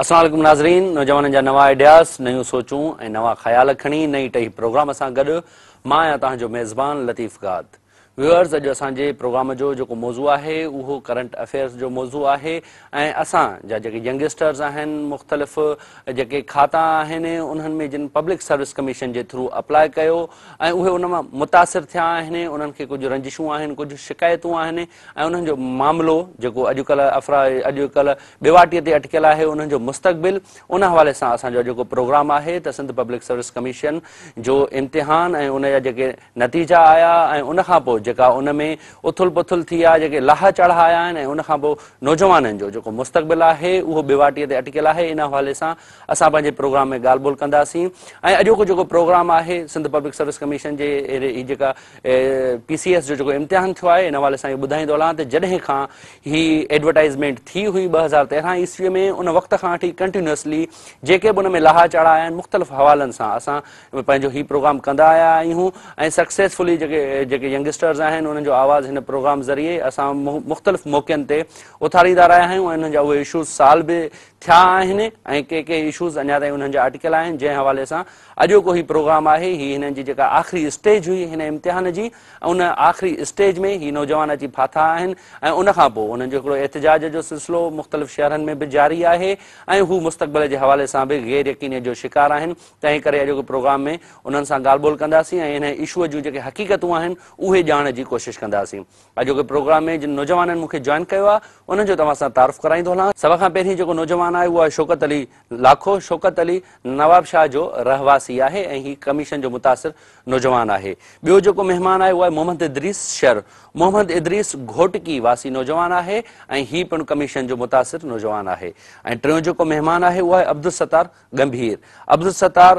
असलम नाज़रीन नौजवाननि जा नवां आइडियाज़ नयूं सोचूं ऐं नवा ख़्याल खणी नई टही प्रोग्राम सां गॾु मां आहियां तव्हांजो मेज़बान लतीफ़ गाद व्यूअर्स अॼु असांजे प्रोग्राम जो जेको मौज़ू आहे उहो करंट अफेयर्स जो मौज़ू आहे ऐं असांजा जेके यंगस्टर्स आहिनि मुख़्तलिफ़ जेके खाता आहिनि उन्हनि में जिन पब्लिक सर्विस कमीशन जे थ्रू अप्लाए कयो ऐं उहे उन मां मुतासिर थिया आहिनि उन्हनि खे कुझु रंजिशूं आहिनि कुझु शिकायतूं आहिनि ऐं उन्हनि जो मामिलो जेको अॼुकल्ह अफ़रा अॼुकल्ह ॿिवाटीअ ते अटकियल आहे उन्हनि जो मुस्तक़बिल उन हवाले सां असांजो जेको प्रोग्राम आहे त सिंध पब्लिक सर्विस कमीशन जो इम्तिहान ऐं उनजा जेके नतीजा आया ऐं उनखां पोइ जेका उन में उथल पुथुल थी आहे जेके लाह चढ़ा आया आहिनि ऐं उनखां पोइ नौजवाननि जो जेको मुस्तक़बिल आहे उहो बेवाटीअ ते अटकियल आहे इन हवाले सां असां पंहिंजे प्रोग्राम में ॻाल्हि ॿोल कंदासीं ऐं अॼोको जेको प्रोग्राम आहे सिंध पब्लिक सर्विस कमीशन जे जेका पी सी एस जो जेको इम्तिहान थियो आहे इन हवाले सां इहो ॿुधाईंदो हलां त जॾहिं खां हीअ एडवर्टाइज़मेंट थी हुई ॿ हज़ार तेरहं ईस्वीअ में उन वक़्त खां वठी कंटिन्यूसली जेके बि उन में लाह चढ़ा आया आहिनि मुख़्तलिफ़ हवालनि सां असां पंहिंजो हीउ प्रोग्राम कंदा आया आहियूं ऐं सक्सेसफुली जेके जेके यंगस्टर असां मुख़्तलिफ़ मौक़नि ते उथारींदा रहिया आहियूं ऐं उहे इशूज़ साल्व बि थिया आहिनि ऐं के कंहिं इशूज़ अञा ताईं उन्हनि جا आर्टिकल आहिनि जंहिं हवाले सां अॼोको ई प्रोग्राम आहे हीअ हिननि जी जेका आख़िरी स्टेज हुई हिन इम्तिहान जी ऐं उन आख़िरी स्टेज में हीउ नौजवान अची फाथा आहिनि ऐं उनखां पोइ उन्हनि जो हिकिड़ो एहतिजाज जो सिलसिलो मुख़्तलिफ़ शहरनि में बि जारी आहे ऐं हू मुस्तक़बिल जे हवाले सां बि गैर यकीन जो शिकार आहिनि तंहिं करे अॼोको प्रोग्राम में उन्हनि सां ॻाल्हि ॿोल कंदासीं ऐं हिन इशूअ जूं जेके हक़ीक़तूं आहिनि उहे ॼाण जी कोशिश कंदासीं अॼोके प्रोग्राम में जिन नौजवाननि मूंखे जॉइन कयो आहे उन्हनि जो तव्हां सां तारफ़ कराईंदो हलां सभ खां पहिरीं जेको नौजवान आहे उहा शौकत अली लाखो शौकत अली नवाब शाह जो रहवासी आहे मुतासिर आहे ॿियो जेको महिमान आहे آهي मोहम्मद इद्रीस शर मोहम्मद इदरीस घोटकी वासी नौजवान आहे ऐं ही पिणु कमीशन जो मुतासिर नौजवान आहे ऐं टियों जेको महिमान आहे उहो आहे अब्दुल सतार गंभीर अब्दुल सतार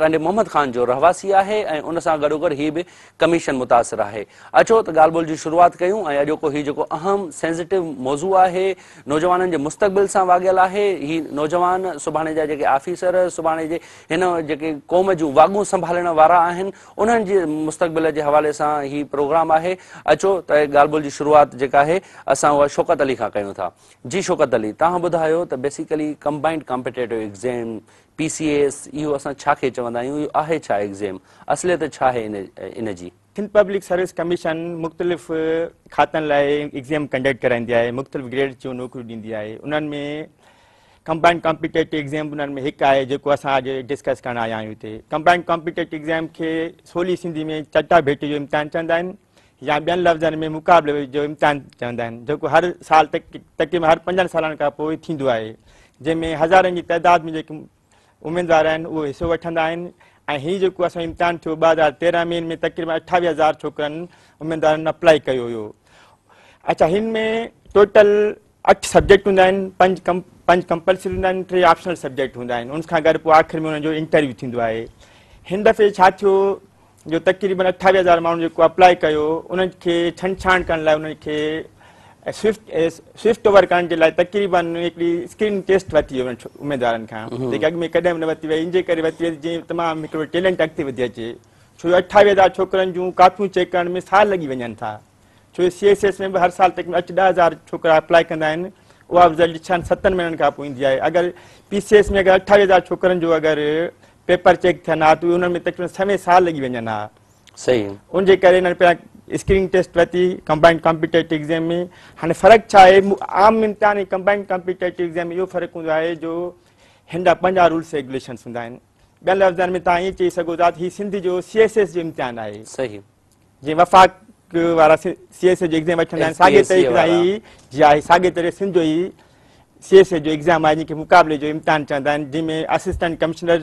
कंहिंडे मोहम्मद ख़ान जो रहवासी आहे ऐं उनसां गॾोगॾु हीउ बि कमीशन मुतासिर आहे अचो त ॻाल्हि ॿोल जी शुरुआति कयूं ऐं अॼोको हीउ जेको अहम सेंसिटिव मौज़ू आहे नौजवाननि जे मुस्तक़बिल सां वाॻियलु आहे हीउ नौजवान सुभाणे जा जेके आफिसर सुभाणे जे हिन जेके क़ौम जूं वागू संभालण वारा आहिनि उन्हनि जे मुस्तक़बिल जे हवाले सां हीउ प्रोग्राम आहे अचो त ॻाल्हि ॿोल जी शुरुआति जेका आहे असां उहा शौकत अली खां कयूं था जी शौकत अली तव्हां ॿुधायो त basically combined competitive exam P C S इहो असां छाखे चवंदा आहियूं इहो आहे छा एग्ज़ाम असलियत छा आहे इन इनजी सिंध पब्लिक सर्विस कमीशन मुख़्तलिफ़ खातनि लाइ एग्ज़ाम कंडक्ट कराईंदी आहे मुख़्तलिफ़ ग्रेड जूं नौकिरियूं ॾींदी आहे उन्हनि में कंबाइंड कॉम्पिटेटिव एग्ज़ाम उन्हनि में हिकु आहे जेको असां अॼु डिस्कस करणु आया आहियूं हिते कंबाइंड कॉम्पिटेटिव एग्ज़ाम खे सोली सिंधी में चटा भेट जो इम्तिहान चवंदा आहिनि या ॿियनि लफ़्ज़नि में मुक़ाबले जो इम्तिहान चवंदा आहिनि जेको हर साल तक तकरीबन हर पंजनि सालनि खां पोइ थींदो आहे जंहिंमें हज़ारनि जी तइदाद में जेके उमेदवार आहिनि उहे हिसो वठंदा आहिनि ऐं हीअ जेको असांजो इम्तिहान थियो ॿ हज़ार तेरह में इनमें तकरीबन अठावी हज़ार छोकर उमेदवारनि अप्लाई किया हुयो अच्छा इनमें टोटल अठ सब्जेक्ट हूँ आहिनि पंज कम पंज कंपलसरी हूँ टे ऑप्शनल सब्जेक्ट हूँ उन आखिर में हुनजो इंटरव्यू थींदो है इन दफ़े छा जो तक़रीबन अठावी हज़ार मूल अप्लाई किया कयो उन्हनि खे छंछाणि ऐं स्विफ्ट स्विफ्ट ओवर करण जे लाइ तक़रीबन हिकिड़ी स्क्रीन टेस्ट वरिती वई उमेदवारनि खां जेके अॻिमें कॾहिं बि न वरिती वई इनजे करे वरिती वई जीअं तमामु हिकिड़ो अॻिते वधी अचे छो अठावीह हज़ार छोकिरनि जूं काफियूं चेक करण में साल लॻी वञनि था छो जो सी एस एस में बि हर साल तकरीबनि अठ ॾह हज़ार छोकिरा अप्लाई कंदा आहिनि उहा बि छहनि सतनि महिननि खां पोइ ईंदी आहे अगरि में अगरि अठावीह हज़ार छोकिरनि जो अगरि पेपर चेक थियनि हा त उन्हनि में सवें साल लॻी वञनि हा सही उनजे करे स्क्रीन टेस्ट वरिती कंबाइंड कॉम्पिटेटिव एग्ज़ाम में हाणे फ़र्क़ु छा आहे आम इम्तिहान ऐं कंबाइंड कॉम्पिटेटिव एग्ज़ाम में इहो फ़र्क़ु हूंदो आहे जो हिन जा पंजाहु रूल्स रेगुलेशन्स हूंदा आहिनि ॿियनि लफ़्ज़नि में तव्हां ईअं चई सघो था त हीअ सिंध जो सी एस एस जो इम्तिहान आहे सही जीअं वफ़ाक़ वारा एस जी एग्ज़ाम वठंदा आहिनि साॻे तरीक़े सां ई आहे साॻे तरह सिंधो ई एस जो एग्ज़ाम आहे जंहिंखे मुक़ाबले जो इम्तिहान चवंदा आहिनि जंहिंमें असिस्टेंट कमिशनर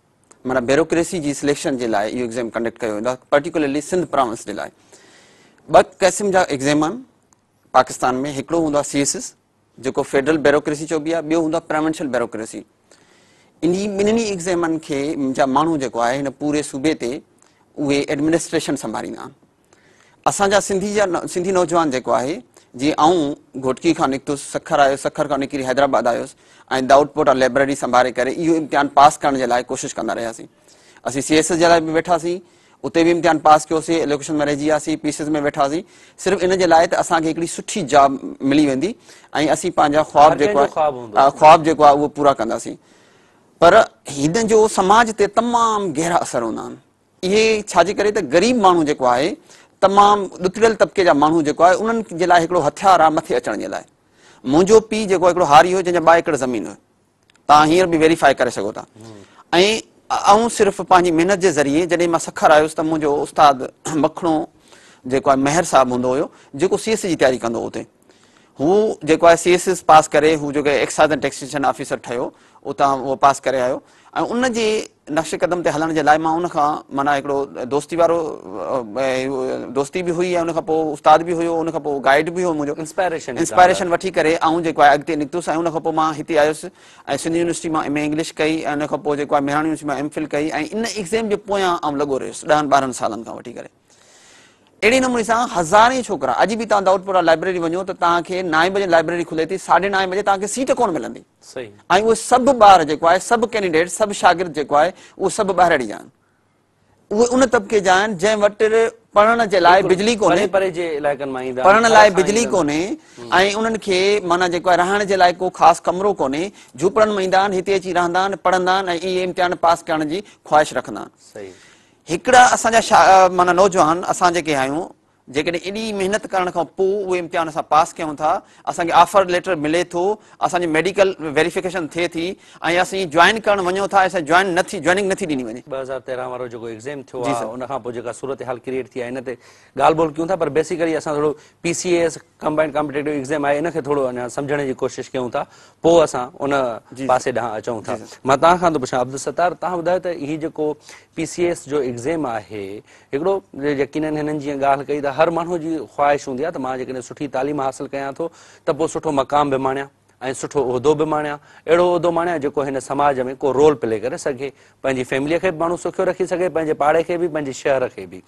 माना बेरोक्रेसी जी सिलेक्शन जे लाइ इहो एग्ज़ाम कंडक्ट कयो वेंदो आहे पर्टिकुलरली सिंध प्रोविंस जे लाइ ॿ किस्म जा एग्ज़ाम आहिनि पाकिस्तान में हिकिड़ो हूंदो आहे सी एस एस जेको फेडरल बेरोक्रेसी चइबी आहे ॿियो हूंदो आहे प्रावंशल बेरोक्रेसी इन ॿिन्हिनि एग्ज़ामनि खे जा माण्हू जेको आहे हिन पूरे सूबे ते उहे एडमिनिस्ट्रेशन संभालींदा आहिनि असांजा सिंधी जा सिंधी नौजवान जेको आहे जी आऊं घोटकी खां निकितुसि सखर आयो सखर खां निकिरी हैदराबाद आयोसि ऐं द ऐं लाइब्रेरी संभारे करे इहो इम्तिहान पास करण जे लाइ कोशिशि कंदा रहियासीं असीं सी एस एस जे लाइ बि वेठासीं उते बि इम्तिहान पास कयोसीं एलोकेशन में रहिजी वियासीं पीसीएस में वेठासीं सिर्फ़ु इन जे लाइ त असांखे हिकिड़ी सुठी जॉब मिली वेंदी ऐं असीं पंहिंजा ख़्वाब जेको आहे ख़्वाबु जेको आहे उहो पूरा कंदासीं पर हिन जो समाज ते तमामु गहरा असर हूंदा आहिनि इहे छाजे करे त ग़रीब माण्हू जेको आहे तमामु ॾुतड़ियल तबिके जा माण्हू जेको आहे उन्हनि जे लाइ हिकिड़ो हथियार आहे मथे अचण जे लाइ मुंहिंजो पीउ जेको हिकिड़ो हारी हो जंहिंजा ॿ एकड़ ज़मीन हुयो तव्हां हींअर बि वेरीफाई करे सघो था ऐं आऊं सिर्फ़ु पंहिंजी महिनत जे ज़रिए जॾहिं मां सखर आयुसि त मुंहिंजो उस्ताद मखणो जेको आहे मेहर साहब हूंदो हुयो जेको सी एस e जी तयारी कंदो हो हुते हू जेको आहे सी एस एस पास करे हू जेके एक्साइज़ एंड टैक्सेशन ऑफिसर ठहियो उतां उहो पास करे आयो ऐं उन जे नक्श कदम ते हलण जे लाइ मां उनखां माना हिकिड़ो दोस्ती वारो दोस्ती बि हुई ऐं उनखां पोइ उस्तादु बि हुयो पोइ गाइड बि हुओ मुंहिंजो इंस्पायरेशन इंस्पायरेशन वठी करे ऐं जेको आहे अॻिते निकितुसि ऐं उनखां पोइ मां हिते आयुसि ऐं यूनिवर्सिटी मां एम ए इंग्लिश कई ऐं उनखां पोइ जेको आहे यूनिवर्सिटी मां एम फिल कई ऐं इन एग्ज़ाम जे पोयां ऐं लॻो रहियोसि ॾहनि ॿारहंनि सालनि खां वठी करे अहिड़े नमूने सां हज़ारे छोकिरा अॼु बि तव्हां दाऊदपुरा लाइब्रेरी वञो त तव्हांखे नाईं बजे लाइब्रेरी खुले थी साढे नाईं बजे तव्हांखे सीट कोन मिलंदी ऐं उहे सभु ॿार जेको आहे सभु कैंडीडेट सभु शागिर्दु जेको आहे उहे सभु ॿाहिरि जा आहिनि उहे उन तबिके जा आहिनि जंहिं वटि कोन्हे ऐं उन्हनि खे माना रहण जे लाइ को ख़ासि कमिरो कोन्हे झूपिड़नि में ईंदा आहिनि हिते अची रहंदा आहिनि पढ़ंदा आहिनि ऐं इहे इम्तिहान पास करण जी ख़्वाहिश रखंदा आहिनि हिकिड़ा असांजा शा माना नौजवान असां जेके आहियूं जेकॾहिं एॾी महिनत करण खां पोइ उहे इम्तिहान असां पास कयूं था असांखे ऑफर लेटर मिले थो असांजे मेडिकल वेरीफिकेशन थिए थी ऐं असीं जॉइन करणु वञूं था असां जॉइन नथी ॾिनी वञे ॿ हज़ार तेरहं वारो जेको एग्ज़ाम थियो आहे उन खां पोइ जेका सूरत हाल क्रिएट थी आहे हिन ते ॻाल्हि ॿोल कयूं था पर बेसिकली असां थोरो P C S combined competitive exam आहे इनखे थोरो अञा सम्झण जी कोशिशि कयूं था पोइ असां उन पासे ॾांहुं अचूं था मां तव्हां खां थो पुछां अब्दुल सतार तव्हां ॿुधायो त हीउ जेको पी सी एस जो एग्ज़ाम आहे हिकिड़ो यकीननि हिननि जीअं ॻाल्हि कई त हर माण्हू जी ख़्वाहिश हूंदी आहे त मां जेकॾहिं सुठी तालीम हासिल कयां थो त पोइ सुठो मक़ाम बि माणिया ऐं सुठो उहिदो बि माणिया अहिड़ो उहिदो माणिया जेको हिन समाज में को रोल प्ले करे सघे पंहिंजी फैमिलीअ खे बि माण्हू सुखियो रखी सघे पंहिंजे पाड़े खे बि पंहिंजे शहर खे बि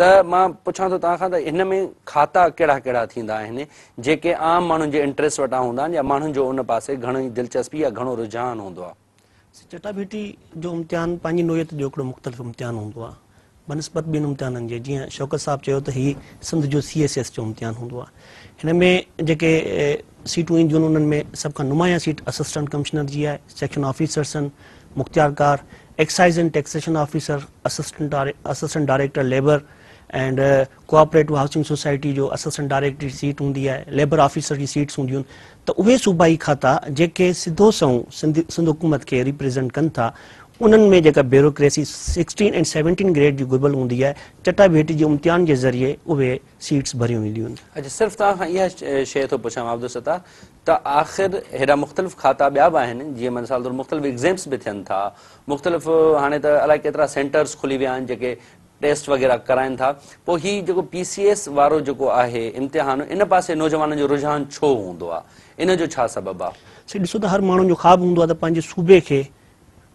त मां पुछां थो तव्हां खां त हिन में खाता कहिड़ा कहिड़ा थींदा आहिनि जेके आम माण्हुनि जे इंट्रेस्ट वटां हूंदा आहिनि या माण्हुनि जो उन पासे घणी दिलचस्पी या घणो रुझान हूंदो आहे चटाभेटी जो इम्तिहान पंहिंजी नोयत जो हिकिड़ो मुख़्तलिफ़ इम्तिहान हूंदो आहे बनस्पत ॿियनि इम्तिहाननि जे जीअं शौकत साहब चयो त हीउ सिंध जो सी एस एस जो इम्तिहान हूंदो आहे हिन में जेके सीटूं ईंदियूं आहिनि उन्हनि में सभु खां नुमाया सीट असिस्टेंट कमिशनर जी आहे सेक्शन ऑफिसर्स आहिनि मुख़्तियार excise and taxation officer assistant direct assistant director labour and cooperative housing society जो असिस्टेंट डायरेक्टर जी सीट हूंदी आहे लेबर ऑफिसर जी सीट्स हूंदियूं आहिनि त उहे सूबाई खाता जेके सिधो सहु सि सिंध हुकूमत खे रिप्रेज़ेंट कनि था उन्हनि में जेका bureaucracy sixteen and seventeen grade जी घुरबल ब्यूरोक्रेसीन ऐं चटाभेटी जे इम्तिहान जे ज़रिए उहे सीट्स भरियूं वेंदियूं आहिनि अच्छा सिर्फ़ु तव्हां खां इहा शइ थो पुछां सता त आख़िर हेॾा मुख़्तलिफ़ खाता ॿिया बि आहिनि जीअं तौरु मुख़्तलिफ़ एग्ज़ाम्स बि थियनि था मुख़्तलिफ़ हाणे त अलाए केतिरा सेंटर्स खुली विया आहिनि जेके टेस्ट वग़ैरह कराइनि था पोइ हीउ जेको पी सी एस वारो जेको आहे इम्तिहान इन पासे नौजवाननि जो रुझान छो हूंदो आहे इन जो छा सबबु आहे ॾिसो त हर जो ख़्वाबु हूंदो आहे त पंहिंजे सूबे खे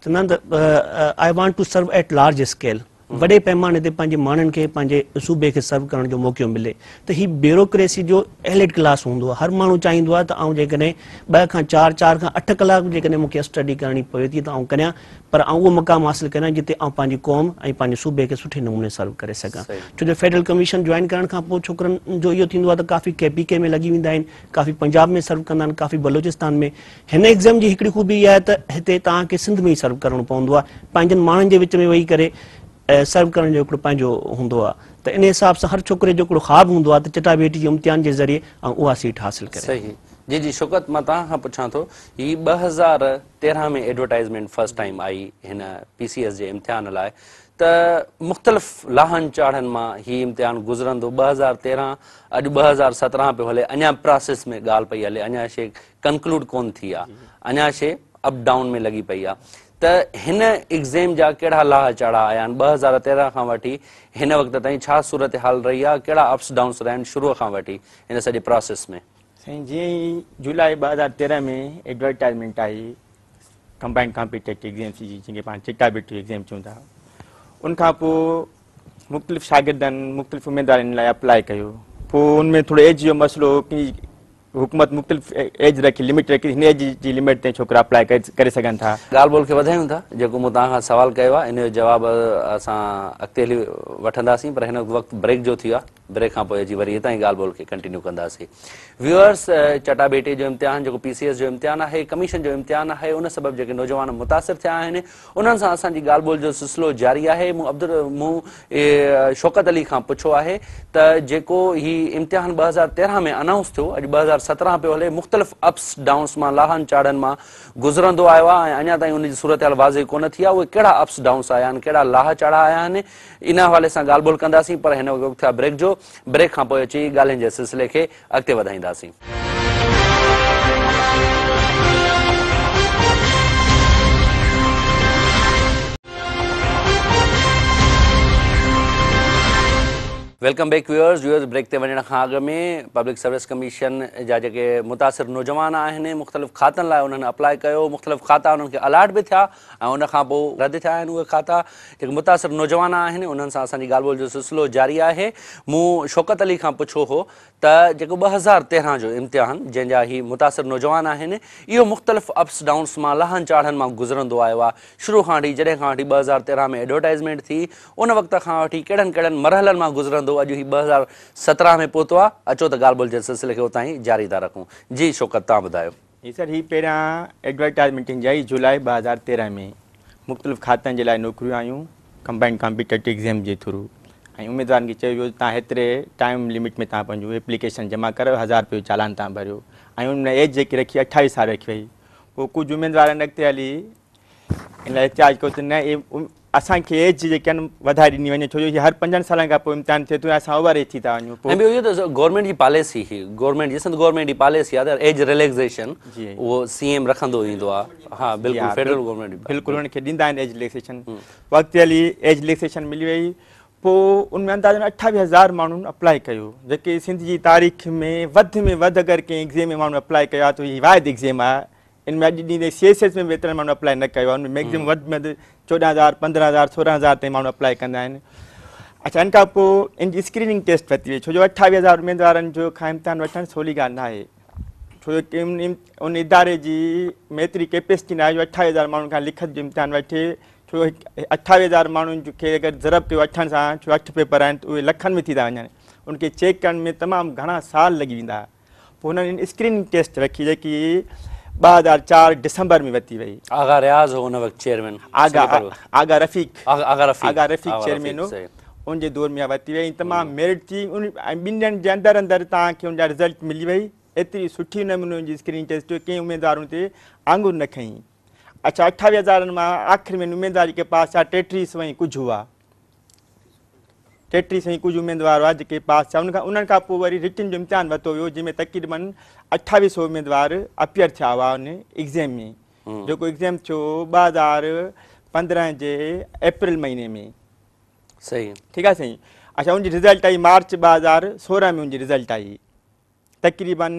So, now the, uh, uh, I want to serve at large scale. वॾे पैमाने ते पंहिंजे माण्हुनि खे पंहिंजे सूबे खे सर्व करण जो मौको मिले त हीउ ब्यूरोक्रेसी जो एलेड क्लास हूंदो आहे हर माण्हू चाहींदो आहे त आऊं जेकॾहिं ॿ खां चारि चारि खां अठ कलाक जेकॾहिं मूंखे स्टडी करणी पवे थी त आउं करियां पर आऊं उहो मक़ाम हासिलु करियां जिते आऊं पंहिंजी क़ौम ऐं पंहिंजे सूबे खे सुठे नमूने सर्व करे सघां छो जो फेडरल कमीशन जॉइन करण खां पोइ छोकिरनि जो इहो थींदो आहे त काफ़ी के पी के में लॻी वेंदा आहिनि काफ़ी पंजाब में सर्व कंदा आहिनि काफ़ी बलोचिस्तान में हिन एग्ज़ाम जी हिकिड़ी ख़ूबी इहा आहे त हिते तव्हांखे सिंध में ई सर्व करणो पवंदो आहे पंहिंजनि माण्हुनि जे विच में वेही करे सर्व करण जो पंहिंजो हूंदो आहे त इन हिसाब सां हर छोकिरे जो ख़्वाब हूंदो आहे त चिटाभेटी इम्तिहान जे ज़रिए उहा सीट हासिल करे जी जी शुकत मां तव्हां खां पुछां थो ही ॿ हज़ार तेरहं में एडवर्टाइज़मेंट फर्स्ट टाइम आई हिन एस जे इम्तिहान लाइ त मुख़्तलिफ़ लाहन चाढ़नि मां हीउ इम्तिहान गुज़रंदो ॿ हज़ार तेरहं अॼु ॿ हज़ार सत्रहं पियो हले अञा प्रोसेस में ॻाल्हि पई हले अञा शइ कंक्लूड कोन्ह थी आहे अञा शइ अप डाउन में लॻी पई आहे त हिन एग्ज़ाम जा कहिड़ा लाह चाढ़ा आया आहिनि ॿ हज़ार तेरहं खां वठी हिन वक़्तु ताईं छा सूरत हाल रही आहे कहिड़ा अप्स डाउन्स रहिया आहिनि शुरूअ खां वठी हिन सॼे प्रोसेस में साईं जीअं ई जुलाई ॿ हज़ार तेरहं में एडवर्टाइज़मेंट आई कंबाइंड कॉम्पिटेटिव एग्ज़ाम जीअं पाण चिटाभिटी एग्ज़ाम चऊं था उनखां पोइ मुख़्तलिफ़ शागिर्दनि मुख़्तलिफ़ उमेदारनि लाइ अप्लाए कयो पोइ हुन थोरो एज जो मसलो की हुकूमत मुख़्तलिफ़ एज रखी लिमिट रखी हिन एज जी लिमिट ते छोकिरा अप्लाई करे सघनि था ॻाल्हि ॿोल खे वधायूं था जेको मूं तव्हांखां सुवाल कयो आहे जो जवाब असां अॻिते हली वठंदासीं पर हिन वक़्तु ब्रेक जो थी ब्रेक खां पोइ अॼु वरी हितां जी कंटिन्यू कंदासीं व्यूअर्स चटाभेटी जो इम्तिहान जेको एस जो इम्तिहान आहे कमीशन जो इम्तिहान आहे उन सभु जेके नौजवान मुतासिरु थिया आहिनि उन्हनि सां असांजी ॻाल्हि ॿोल जो सिलसिलो जारी आहे मूं अब्दुल मूं शौकत अली खां पुछो आहे त जेको हीउ इम्तिहान ॿ हज़ार तेरहं में अनाउंस थियो अॼु ॿ हज़ार सत्रहं पियो हले मुख़्तलिफ़ अप्स डाउन्स मां लाहनि चाढ़नि मां गुज़रंदो आयो आहे ऐं अञा ताईं हुनजी सूरत हाल वाज़े कोन थी आहे उहे कहिड़ा अप्स डाउन्स आया आहिनि कहिड़ा लाह चाढ़ा आया आहिनि इन हवाले सां ॻाल्हि ॿोल कंदासीं पर हिन वक़्तु थिया ब्रेक जो ब्रेक खां पोइ अची ॻाल्हियुनि जे सिलसिले खे अॻिते वधाईंदासीं welcome back viewers viewers break ते वञण खां अॻु में पब्लिक सर्विस कमीशन जा जेके मुतासिर नौजवान आहिनि मुख़्तलिफ़ खातनि लाइ उन्हनि अप्लाई कयो मुख़्तलिफ़ खाता उन्हनि खे अलाट बि थिया ऐं उनखां पोइ रदि थिया आहिनि उहे खाता जेके मुतासिर नौजवान आहिनि उन्हनि सां असांजी ॻाल्हि ॿोल जो सिलसिलो जारी आहे मूं शौकत अली खां पुछो हो त जेको ॿ हज़ार तेरहं जो इम्तिहान जंहिंजा ही मुतासिर नौजवान आहिनि इहो मुख़्तलिफ़ अप्स डाउन्स मां लाहन चाढ़नि मां गुज़रंदो आयो आहे शुरू खां वठी जॾहिं खां वठी ॿ हज़ार तेरहं में एडवर्टाइज़मेंट थी उन वक़्त खां वठी कहिड़नि कहिड़नि मरहलनि मां गुज़रंदो अॼु ॿ हज़ार सत्रहं में पहुतो आहे अचो त ॻाल्हि ॿोल जे सिलसिले खे उतां ई जारी था रखूं जी शौकत तव्हां ॿुधायो जी सर हीअ पहिरियां एडवर्टाइज़मेंट ईंदी आई जुलाई ॿ हज़ार तेरहं में मुख़्तलिफ़ खातनि जे लाइ नौकरियूं आहियूं कंबाइंड कॉम्पिटेटिव एग्ज़ाम जे थ्रू ऐं उमेदवारनि खे चयो वियो तव्हां हेतिरे टाइम लिमिट में तव्हां पंहिंजो एप्लीकेशन जमा करियो हज़ार रुपियो चालान तव्हां भरियो ऐं हुन एज जेकी रखी अठावीह साल रखी वई पोइ कुझु उमेदवारनि अॻिते हली इन लाइ कयो त न असांखे एज जेके आहिनि वधाए ॾिनी वञे छो जो हर पंजनि सालनि खां पोइ इम्तिहान थिए थो ऐं असां ओवर एज थी था वञूं अॻिते हली एजेशन मिली वई पोइ उन अंदाज़ में अठावीह हज़ार माण्हुनि अप्लाई कयो जेके सिंध जी तारीख़ में वधि में वधि अगरि कंहिं एग्ज़ाम अप्लाए कयो आहे त हीअ वाइद एग्ज़ाम आहे इन में अॼु ॾींहं ते सी एस एस में एतिरा माण्हू अप्लाए न कयो उन में मैक्ज़ीम वधि में वधि चोॾहं हज़ार पंद्रहं हज़ार सोरहं हज़ार ताईं माण्हू अप्लाए कंदा आहिनि अच्छा इन खां पोइ इनजी स्क्रीनिंग टेस्ट वरिती हुई छो जो अठावीह हज़ार उमेदवारनि जो खां इम्तिहान वठणु सवली ॻाल्हि न आहे छो जो उन इम्त उन इदारे जी में एतिरी कैपेसिटी न आहे जो अठावीह हज़ार माण्हुनि खां लिखत जो इम्तिहान वठे छो अठावीह हज़ार माण्हुनि खे अगरि ज़रब ते वठण सां छो अठ पेपर आहिनि त उहे लखनि में थी था वञनि उनखे चेक करण में तमामु घणा साल लॻी वेंदा पोइ हुननि स्क्रीनिंग टेस्ट रखी जेकी ॿ हज़ार चारि डिसंबर में वरिती वई तमामु मेरिट थी उन ऐं ॿिनि ॾींहंनि जे अंदरि अंदरि तव्हांखे हुनजा रिसल्ट मिली वई एतिरी सुठे नमूने स्क्रीन टेस्ट कंहिं उमेदवारनि ते आंगुर न खईं अच्छा अठावीह हज़ारनि 28000 में उमेदवार खे पास پاس 33 सौ हुआ टेटी सई कुछ उम्मीदवार हुआ जेके पास थे उनखां उन्हनि खां पोइ वरी रिटिन जो इम्तिहान वरितो हुओ जंहिंमें तक़रीबन अठावीह सौ उम्मीदवार अपियर थिया हुआ उन एग्जाम में जेको एग्ज़ाम थियो ॿ हज़ार पंद्रहं जे महीने में सही ठीक है सही अच्छा उनजी रिजल्ट आई मार्च ॿ हज़ार सोरहं में उनजी रिजल्ट आई तक़रीबन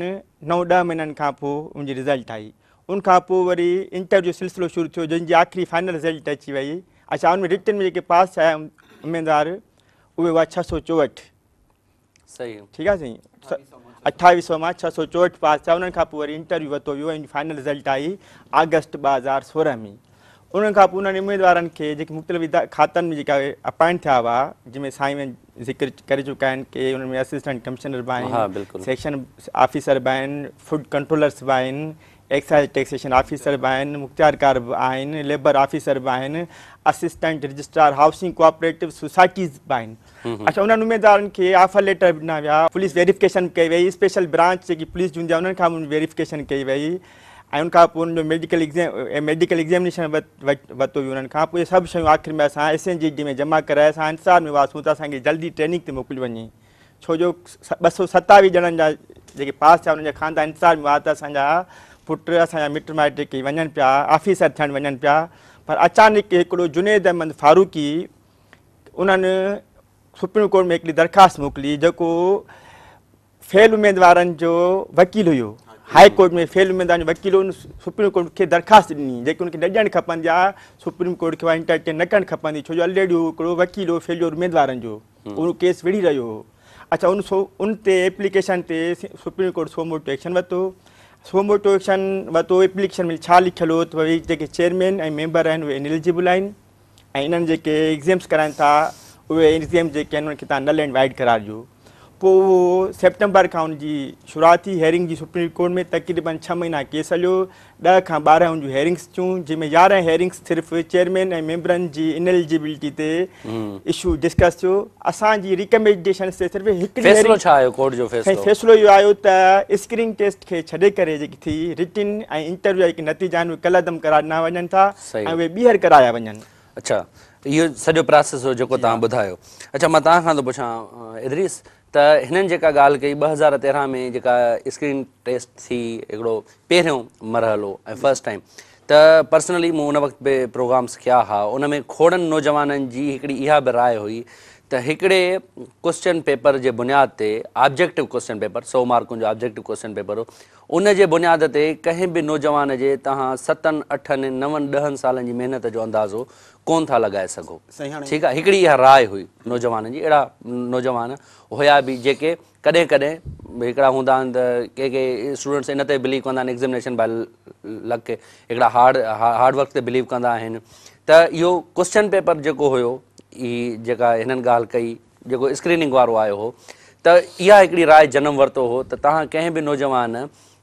नौ ॾह महीननि खां पोइ उनजी आई वरी इंटरव्यू जो सिलसिलो शुरू आख़िरी फाइनल अची अच्छा रिटिन में पास थिया उम्मीदवार वो हुआ छः सौ चौहठ सही ठीक है सही अट्ठाईस सौ में छः सौ चौहठ पास थिया उन्हनि खां इंटरव्यू वो वियो फाइनल रिज़ल्ट आई अगस्त ॿ हज़ार सोरहं में उन्हनि खां के उन्हनि उमेदवारनि खे में जेका अपॉइंट थे हुआ जंहिंमें साईं ज़िक्र कर चुका आहिनि की उनमें असिस्टेंट कमिशनर बि आहिनि सेक्शन ऑफिसर भी फूड कंट्रोलर्स भी एक्साइज टैक्सेशन ऑफिसर बि आहिनि मुख़्तियारकार बि आहिनि लेबर ऑफिसर बि आहिनि assistant registrar housing cooperative societies बि आहिनि अच्छा उन्हनि उमेदवारनि खे ऑफर लेटर ॾिना विया पुलिस वेरीफिकेशन कई वई स्पेशल ब्रांच जेकी पुलिस जी हूंदी आहे उन्हनि खां वेरीफिकेशन कई वई ऐं उनखां पोइ हुनजो मेडिकल एग्ज़ाम मेडिकल एग्ज़ामिनेशन वरित वरितो हुयो हुननि खां पोइ सभु शयूं आख़िर में असां एस एन जी डी में जमा कराए असां इंतज़ार में वियासीं त असांखे जल्दी ट्रेनिंग ते मोकिलियो वञे छो जो ॿ सौ सतावीह ॼणनि जा जेके पास थिया उन्हनि जा खानदान इंतज़ार में हुआ त असांजा पुट असांजा मिट माइट के वन पिया ऑफिसर थे वन पिया पर अचानक एक जुनेद अहमद फारूकी उन्हनि सुप्रीम कोर्ट में एक दरख़्वास्त मोकली जो फेल उम्मीदवार जो वकील हुयो हाई कोर्ट में फेल उम्मीदवार वकील उन सुप्रीम कोर्ट के दरख़्वास्त दिनी जी उनके नजर ॾियणु खपंदी सुप्रीम कोर्ट के इंटरटेन न करणु खपंदी हुई छो जो ऑलरेडी वकील हो फेल उम्मीदवार जो उहो केस विढ़ी रो अच्छा उन सो उन एप्लीकेशन से सुप्रीम कोर्ट सो मोटो एक्शन वरतो सोमोटोशन तो एप्लीकेशन में छा लिखल हो तो भई जेके चेयरमैन ए मेंबर आहिनि वे इनएलिजीबल आहिनि इन्हें जो एग्ज़ाम्स कराने था वे एग्जाम जो आहिनि उन्हनि खे तव्हां नल ऐं वाइड कराइजो पोइ सेप्टेंबर खां उनजी शुरूआत थी जी सुप्रीम कोर्ट में तकरीबन छह महीना केस हलियो ॾह खां ॿारहं हुन जूं हेरिंग्स थियूं जंहिंमें यारहं हेअरिंग्स सिर्फ़ु चेयरमैन ऐं मैंबरनि जी इनएलिजीबिलिटी ते इशू डिस्कस थियो असांजी फैसलो इहो आयो त स्क्रीनिंग टेस्ट खे छॾे करे जेकी थी इंटरव्यू जा नतीजा आहिनि उहे न वञनि था ऐं वञनि अच्छा इहो सॼो प्रोसेस जेको तव्हां ॿुधायो मां तव्हां खां त हिननि जेका ॻाल्हि कई ॿ हज़ार तेरहं में जेका स्क्रीन टेस्ट थी हिकिड़ो पहिरियों मरहलो ऐं फस्ट टाइम त पर्सनली मूं हुन वक़्तु बि प्रोग्राम सिखिया हुआ हुन में खोड़नि नौजवाननि जी हिकिड़ी राय हुई त हिकिड़े कोश्चन पेपर जे बुनियाद ते ऑब्जेक्टिव क्वेश्चन पेपर सौ मार्कुनि जो ऑब्जेक्टिव क्वेश्चन पेपर हो उन जे बुनियाद ते कंहिं बि नौजवान जे तव्हां सतनि अठनि नवनि ॾहनि सालनि जी महिनत जो अंदाज़ो कोन्ह था लॻाए सघो ठीकु आहे हिकिड़ी इहा राय हुई नौजवान जी अहिड़ा नौजवान हुया बि जेके कॾहिं कॾहिं हिकिड़ा हूंदा आहिनि त कंहिं कंहिं स्टूडेंट्स इन ते बिलीव कंदा आहिनि एक्ज़ामिनेशन बाए लक हिकिड़ा हार्ड हार्ड वर्क ते बिलीव कंदा आहिनि त इहो कोश्शन पेपर जेको हुयो ई जेका हिननि ॻाल्हि कई जेको स्क्रीनिंग वारो आयो हो त इहा हिकिड़ी राय जनम वरितो हो त तव्हां कंहिं बि नौजवान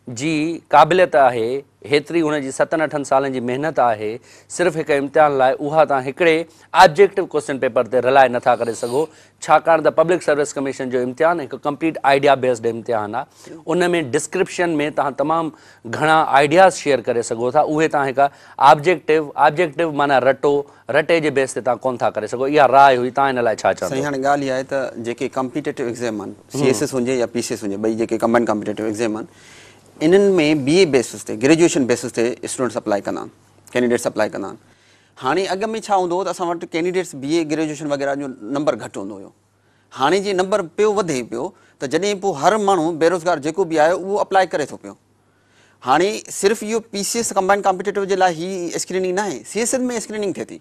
जी क़ाबिलियत आहे हेतिरी हुन जी सतनि अठनि सालनि जी महिनत आहे सिर्फ़ु हिकु इम्तिहान लाइ उहा तव्हां हिकिड़े ऑब्जेक्टिव क्वेश्चन पेपर ते रिलाए नथा करे सघो छाकाणि त पब्लिक सर्विस कमीशन जो इम्तिहान हिकु कंप्लीट आइडिया बेस्ड इम्तिहान आहे उन में डिस्क्रिप्शन में तव्हां तमामु घणा आइडियाज़ शेयर करे सघो था उहे तव्हां हिकु ऑब्जेक्टिव ऑब्जेक्टिव माना रटो रटे जे बेस ते तव्हां कोन था करे सघो इहा राय हुई तव्हां हिन लाइ छा हाणे ॻाल्हि इहा आहे त जेके कम्पीटेटिव एग्ज़ाम आहिनि सी एस एस हुजे या पी सी एस हुजे ॿई जेके पीस कॉम्पीटेटिव एग्ज़ाम आहिनि इन्हनि में बी ए बेसिस ते ग्रेजुएशन बेसिस ते स्टूडेंट्स अप्लाई कंदा आहिनि कैंडिडेट्स अप्लाई कंदा आहिनि हाणे अॻु में छा हूंदो हुओ त असां वटि कैंडिडेट्स बी ए ग्रेजुएशन वग़ैरह जो नंबर घटि हूंदो हुयो हाणे जीअं नंबर पियो वधे पियो त जॾहिं पोइ हर माण्हू बेरोज़गार जेको बि आहे उहो अप्लाई करे थो पियो हाणे सिर्फ़ु इहो एस कंबाइंड कॉम्पिटेटिव जे लाइ ई स्क्रीनिंग नाहे सी एस एस में स्क्रीनिंग थिए थी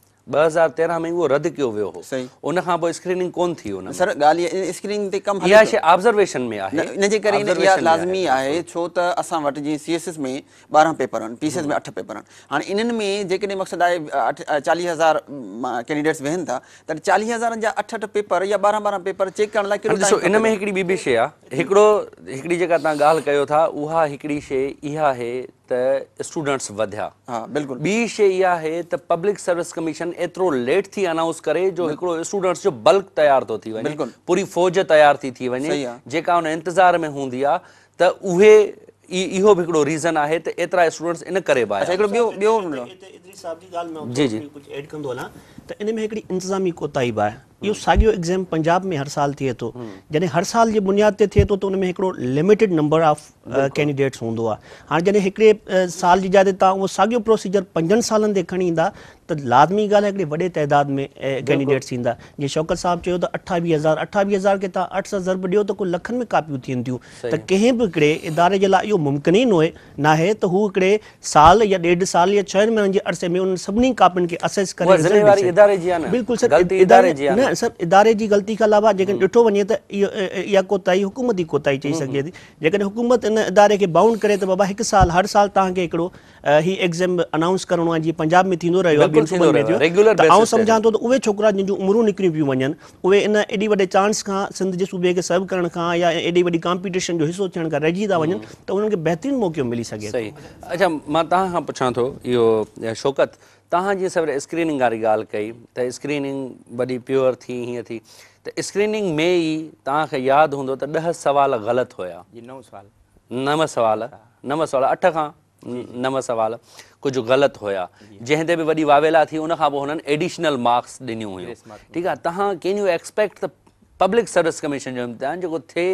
ॿ हज़ार तेरहं में उहो रदि कयो वियो हो उन खां पोइ स्क्रीनिंग कोन थी उन सर ॻाल्हि इहा स्क्रीनिंग ते कमु इहा शइ में आहे इन जे करे इहा लाज़मी आहे छो त असां वटि जीअं सी एस एस में ॿारहं पेपर आहिनि पी सी एस में अठ पेपर आहिनि हाणे इन्हनि में जेकॾहिं मक़सदु आहे अठ चालीह हज़ार कैंडिडेट्स वेहनि था त चालीह हज़ारनि जा अठ अठ पेपर या ॿारहं ॿारहं पेपर चेक करण लाइ कहिड़ो इन में हिकिड़ी ॿी बि शइ आहे हिकिड़ो हिकिड़ी जेका तव्हां ॻाल्हि कयो था उहा हिकिड़ी शइ इहा आहे त स्टूडेंट्स वधिया ॿी शइ इहा आहे त पब्लिक लेट थी अनाउंस करे जो हिकिड़ो स्टूडेंट्स जो बल्क तयारु थो थी वञे पूरी फ़ौज तयारु थी थी वञे जेका उन इंतज़ार में हूंदी आहे त उहे इहो बि हिकिड़ो रीज़न आहे त एतिरा इन करे बि आहे इहो साॻियो एग्ज़ाम पंजाब में हर साल थिए थो जॾहिं हर साल जे बुनियाद ते थिए थो त हुन में हिकिड़ो लिमिटेड नंबर ऑफ कैंडिडेट्स हूंदो आहे हाणे जॾहिं हिकिड़े साल जी जॾहिं तव्हां उहो साॻियो प्रोसीजर पंजनि सालनि ते खणी ईंदा त लाज़मी ॻाल्हि आहे हिकिड़े वॾे तइदाद में कैंडिडेट्स ईंदा जीअं शौकत साहिब चयो त अठावीह हज़ार अठावीह हज़ार खे तव्हां अठ हज़ार बि ॾियो त को लखनि में कॉपियूं थियनि थियूं त कंहिं बि हिकिड़े इदारे जे लाइ इहो मुमकिन होए नाहे त हू हिकिड़े साल या ॾेढु साल या छहनि महिननि जे अरसे में उन सभिनी कापियुनि खे असेस करे बिल्कुलु सभु इदारे जी ग़लती खां अलावा जेकॾहिं ॾिठो वञे त इहो इहा कोताही हुकूमत ई कोताही चई सघे थी जेकॾहिं हुकूमत इन इदारे खे बाउंड करे त बाबा हिकु साल हर साल तव्हांखे हिकिड़ो एग्ज़ाम अनाउंस करिणो आहे जीअं पंजाब में थींदो रहियो आहे ऐं सम्झां थो उहे छोकिरा जिनि जूं उमिरियूं पियूं वञनि उहे इन एॾी वॾे चांस खां सिंध जे सूबे खे सर्व करण खां यासो थियण खां रहिजी था वञनि त उन्हनि खे मौक़ो मिली सघे अच्छा मां तव्हां खां पुछां थो तव्हां जीअं सभु स्क्रीनिंग वारी ॻाल्हि कई त स्क्रीनिंग वॾी प्योर थी हीअं थी त स्क्रीनिंग में ई तव्हांखे यादि हूंदो त ॾह सवाल ग़लति हुया नव सवाल नव सवाल अठ खां नव सवाल कुझु ग़लति हुया जंहिं ते बि वॾी वावेला थी उन खां पोइ हुननि एडिशनल मार्क्स ॾिनियूं हुयूं ठीकु आहे तव्हां कंहिंजी एक्सपेक्ट त पब्लिक सर्विस कमीशन जो इम्तिहान जेको थिए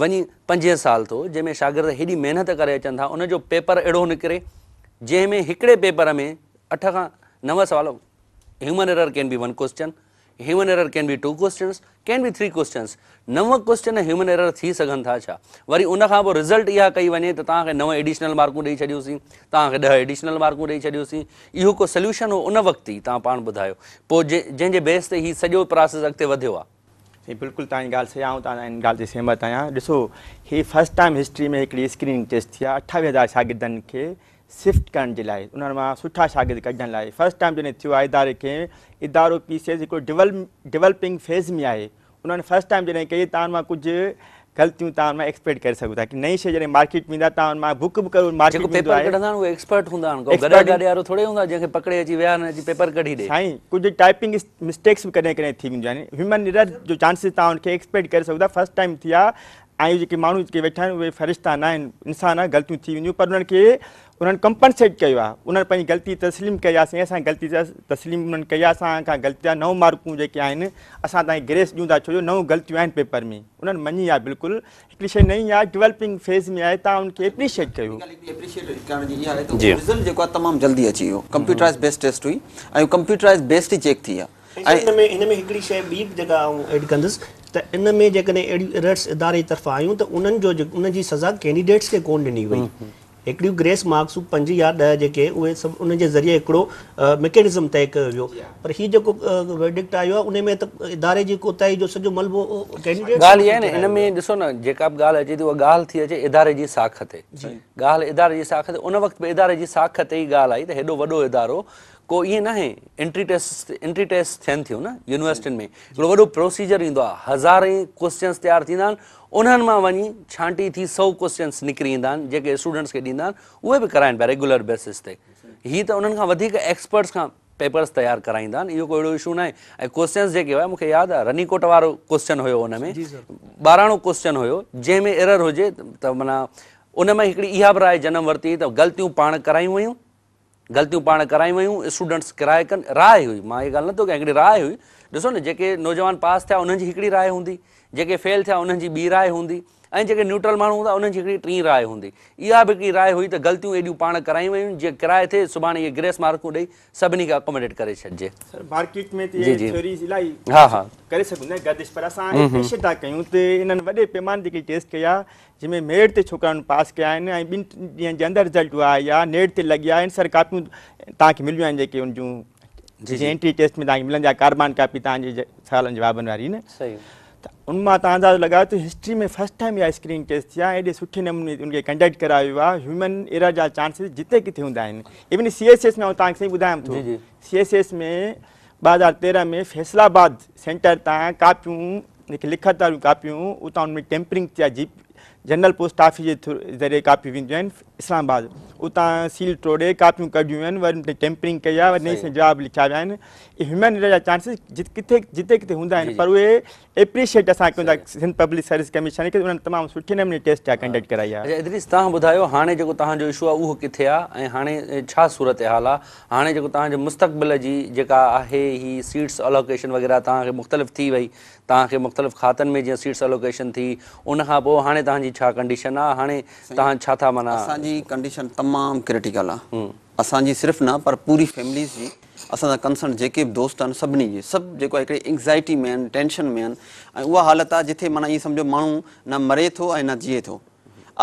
वञी पंज साल थो जंहिंमें शागिर्द हेॾी महिनत करे अचनि था उनजो पेपर अहिड़ो निकिरे जंहिंमें हिकिड़े पेपर में अठ खां नव सवाल human err can one question human error can be two questions can be three questions नव क्वश्चन ह्यूमन एर थी सघनि था छा वरी उनखां पोइ रिज़ल्ट इहा कई वञे त तव्हांखे नव एडिशनल मार्कूं ॾेई छॾियूंसीं तव्हांखे ॾह एडिशनल मार्कूं ॾेई छॾियूंसीं इहो को सल्यूशन हो उन वक़्तु ई तव्हां पाण ॿुधायो पोइ जे जंहिंजे बेस ते हीउ सॼो प्रासेस अॻिते वधियो आहे बिल्कुलु तव्हांजी ॻाल्हि सही आऊं तव्हां हिन ॻाल्हि ते सहमत आहियां ॾिसो ही फस्ट टाइम हिस्ट्री में हिकिड़ी स्क्रीनिंग टेस्ट थी आहे अठावे हज़ार शागिदनि खे शिफ्ट करण जे लाइ उन्हनि मां सुठा शागिर्द कढण लाइ फस्ट टाइम जॾहिं थियो आहे इदारे खे इदारो पी सी एस हिकिड़ो डिवल डिवलपिंग फेज़ में आहे उन्हनि फस्ट टाइम जॾहिं कई तव्हां मां कुझु ग़लतियूं तव्हां मां एक्सपेक्ट करे सघो था की नई शइ जॾहिं मार्केट में ईंदा तव्हां मां बुक बि कयो पकिड़े अची विया आहिनि पेपर कढी ऐं कुझु टाइपिंग मिस्टेक्स बि कॾहिं कॾहिं थी वेंदियूं आहिनि ह्यूमन इर जो चांसिस तव्हां हुनखे एक्सपेक्ट करे सघो था फस्ट टाइम थी आहे ऐं जेके माण्हू जेके वेठा आहिनि उहे फ़रिश्ता न आहिनि इंसान आहे ग़लतियूं थी वेंदियूं पर उन्हनि खे उन्हनि कंपनसेट कयो आहे उन्हनि पंहिंजी ग़लती तस्लीम कयासीं असां ग़लती तस्लीम उन्हनि कई आहे असां खां ग़लती आहे नओं मार्कूं जेके आहिनि असां ताईं ग्रेस ॾियूं था छो जो नओं ग़लतियूं आहिनि पेपर में उन्हनि मञी आहे बिल्कुलु हिकिड़ी शइ नई आहे डिवलपिंग फेस में आहे तव्हां उनखे एप्रिशिएट कयो एड कंदुसि त इन में जेकॾहिं अहिड़ी इदारे तरफ़ा आहियूं त उन्हनि जो उन्हनि सज़ा कैंडिडेट्स खे कोन ॾिनी वई हिकिड़ियूं ग्रेस मार्क्स पंज या ॾह जेके उहे सभु उन जे ज़रिए हिकिड़ो मेकेनिज़म तय कयो वियो पर हीउ जेको आयो आहे उन में त इदारे जी कोताही जो आहे न इन में ॾिसो न जेका ॻाल्हि अचे थी उहा ॻाल्हि थी अचे इदारे जी साख ते ॻाल्हि इदारे जी साख ते उन वक़्त इदारे जी साख ते ई ॻाल्हि आई त हेॾो वॾो इदारो को ईअं न आहे एंट्री टेस्ट एंट्री टेस्ट थियनि थियूं न यूनिवर्सिटियुनि में हिकिड़ो वॾो प्रोसीजर ईंदो आहे हज़ारे क्वेश्चन्स तयारु थींदा आहिनि उन्हनि मां वञी छांटी थी सौ क्वेश्चन्स निकिरी ईंदा आहिनि जेके स्टूडेंट्स खे ॾींदा आहिनि उहे बि कराइनि पिया रेगुलर बेसिस ते हीअ त उन्हनि खां वधीक एक्सपर्ट्स खां पेपर्स तयारु कराईंदा आहिनि इहो कोई अहिड़ो इशू न आहे ऐं क्वेश्चन्स जेके हुआ मूंखे यादि आहे रनीकोट वारो क्वेश्चन हुयो हुन में ॿाराणो क्वेश्चन हुयो जंहिंमें एरर हुजे त माना उन में हिकिड़ी इहा बि राय जनम वरिती त ग़लतियूं पाण करायूं वयूं ग़लतियूं पाण करायूं वयूं स्टूडेंट्स किराए कनि राय हुई मां इहा ॻाल्हि नथो कयां हिकिड़ी राय हुई ॾिसो न जेके नौजवान पास थिया उन्हनि जी हिकिड़ी राय हूंदी जेके फेल थिया उन्हनि जी ॿी राय हूंदी ऐं जेके न्यूट्रल माण्हू हूंदा उन्हनि जी हिकिड़ी टीं राय हूंदी इहा बि हिकिड़ी राय हुई त ग़लतियूं एॾियूं पाण करायूं वयूं जीअं किराए थिए सुभाणे इहे ग्रेस मार्कूं ॾेई सभिनी खे अकोमोडेट करे छॾिजे में कयूं त इन्हनि वॾे पैमाने ते आहे जंहिंमें मेड ते छोकिरनि पास कया आहिनि ऐं ॿिनि ॾींहनि जे अंदरि रिज़ल्ट आहे या नेट ते लॻी विया सर कापियूं तव्हांखे मिलियूं आहिनि जेके जूं एंट्री टेस्ट में तव्हांखे मिलंदी आहे कार्बान कॉपी तव्हांजी वाबनि वारी न सही उन मां तव्हां अंदाज़ो तो लॻायो त हिस्ट्री में फर्स्ट टाइम इहा स्क्रीन टेस्ट थी एडे सुठे नमूने उनके कंडक्ट करायो ह्यूमन एरर जहाँ चांसिस जिते किथे हूंदा इवन सी एस एस में तक तव्हांखे साईं ॿुधायां सी एस एस में ॿ हज़ार तेरहं में फैसलाबाद सेंटर तां कापियूं लिखत वारियूं कापियूं उतां उनमें टेम्परिंग थी जी जनरल पोस्ट ऑफिस जे थ्रू ज़रिए कापियूं वेंदियूं आहिनि इस्लामाबाद उतां सील टोड़े कापियूं कढियूं आहिनि वरी टैम्परिंग कई आहे वरी नई जवाबु लिखिया विया आहिनि ह्यूमन जा चांसिस किथे जिते किथे हूंदा आहिनि पर उहे एप्रिशिएट असां कयूं था सिंध पब्लिक सर्विस कमीशन खे तमामु सुठे नमूने टेस्ट जा कंडक्ट कराई आहे तव्हां ॿुधायो हाणे जेको तव्हांजो इशू आहे उहो किथे आहे ऐं हाणे छा सूरत हाल आहे हाणे जेको तव्हांजे मुस्तक़बिल जी जेका आहे सीट्स अलोकेशन वग़ैरह तव्हांखे मुख़्तलिफ़ थी वई तव्हांखे मुख़्तलिफ़ खातनि में जीअं सीट्स अलोकेशन थी उनखां पोइ तव्हांजी छा कंडीशन आहे हाणे तव्हां छा था माना असांजी कंडीशन तमामु क्रिटिकल आहे असांजी सिर्फ़ु न पर पूरी फैमिलीज़ जी असांजा कंसर्न जेके बि दोस्त आहिनि सभिनी जी सभु जेको आहे एंग्ज़ाइटी में आहिनि टेंशन में आहिनि ऐं उहा हालति आहे जिथे माना ईअं सम्झो माण्हू न मरे थो ऐं न जीए थो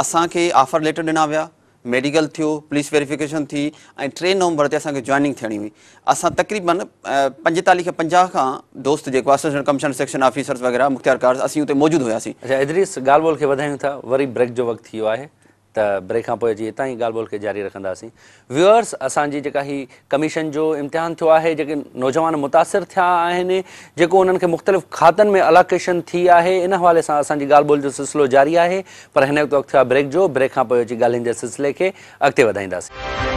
असांखे ऑफर लेटर ॾिना विया मेडिकल थियो पुलिस वेरिफिकेशन थी ऐं टे नवंबर ते असांखे जॉइनिंग थियणी हुई असां तक़रीबन पंजेतालीह खां पंजाह खां दोस्त जेको आहे कमशन सेक्शन ऑफिसर्स वग़ैरह मुख़्तियार कार असीं हुते मौजूदु हुआसीं अच्छा ॻाल्हि ॿोल खे वधायूं था वरी ब्रेक जो वक़्तु थियो आहे त ब्रेक खां पोइ अची हितां ई ॻाल्हि ॿोल खे जारी रखंदासीं व्यूअर्स असांजी जेका ही कमीशन जो इम्तिहान थियो आहे जेके नौजवान मुतासिर थिया आहिनि जेको उन्हनि खे मुख़्तलिफ़ खातनि में अलाकेशन थी आहे इन हवाले सां असांजी ॻाल्हि ॿोल जो सिलसिलो जारी आहे पर हिन वक़्तु वक़्तु थियो आहे ब्रेक जो ब्रेक खां पोइ अची ॻाल्हियुनि जे सिलसिले खे अॻिते वधाईंदासीं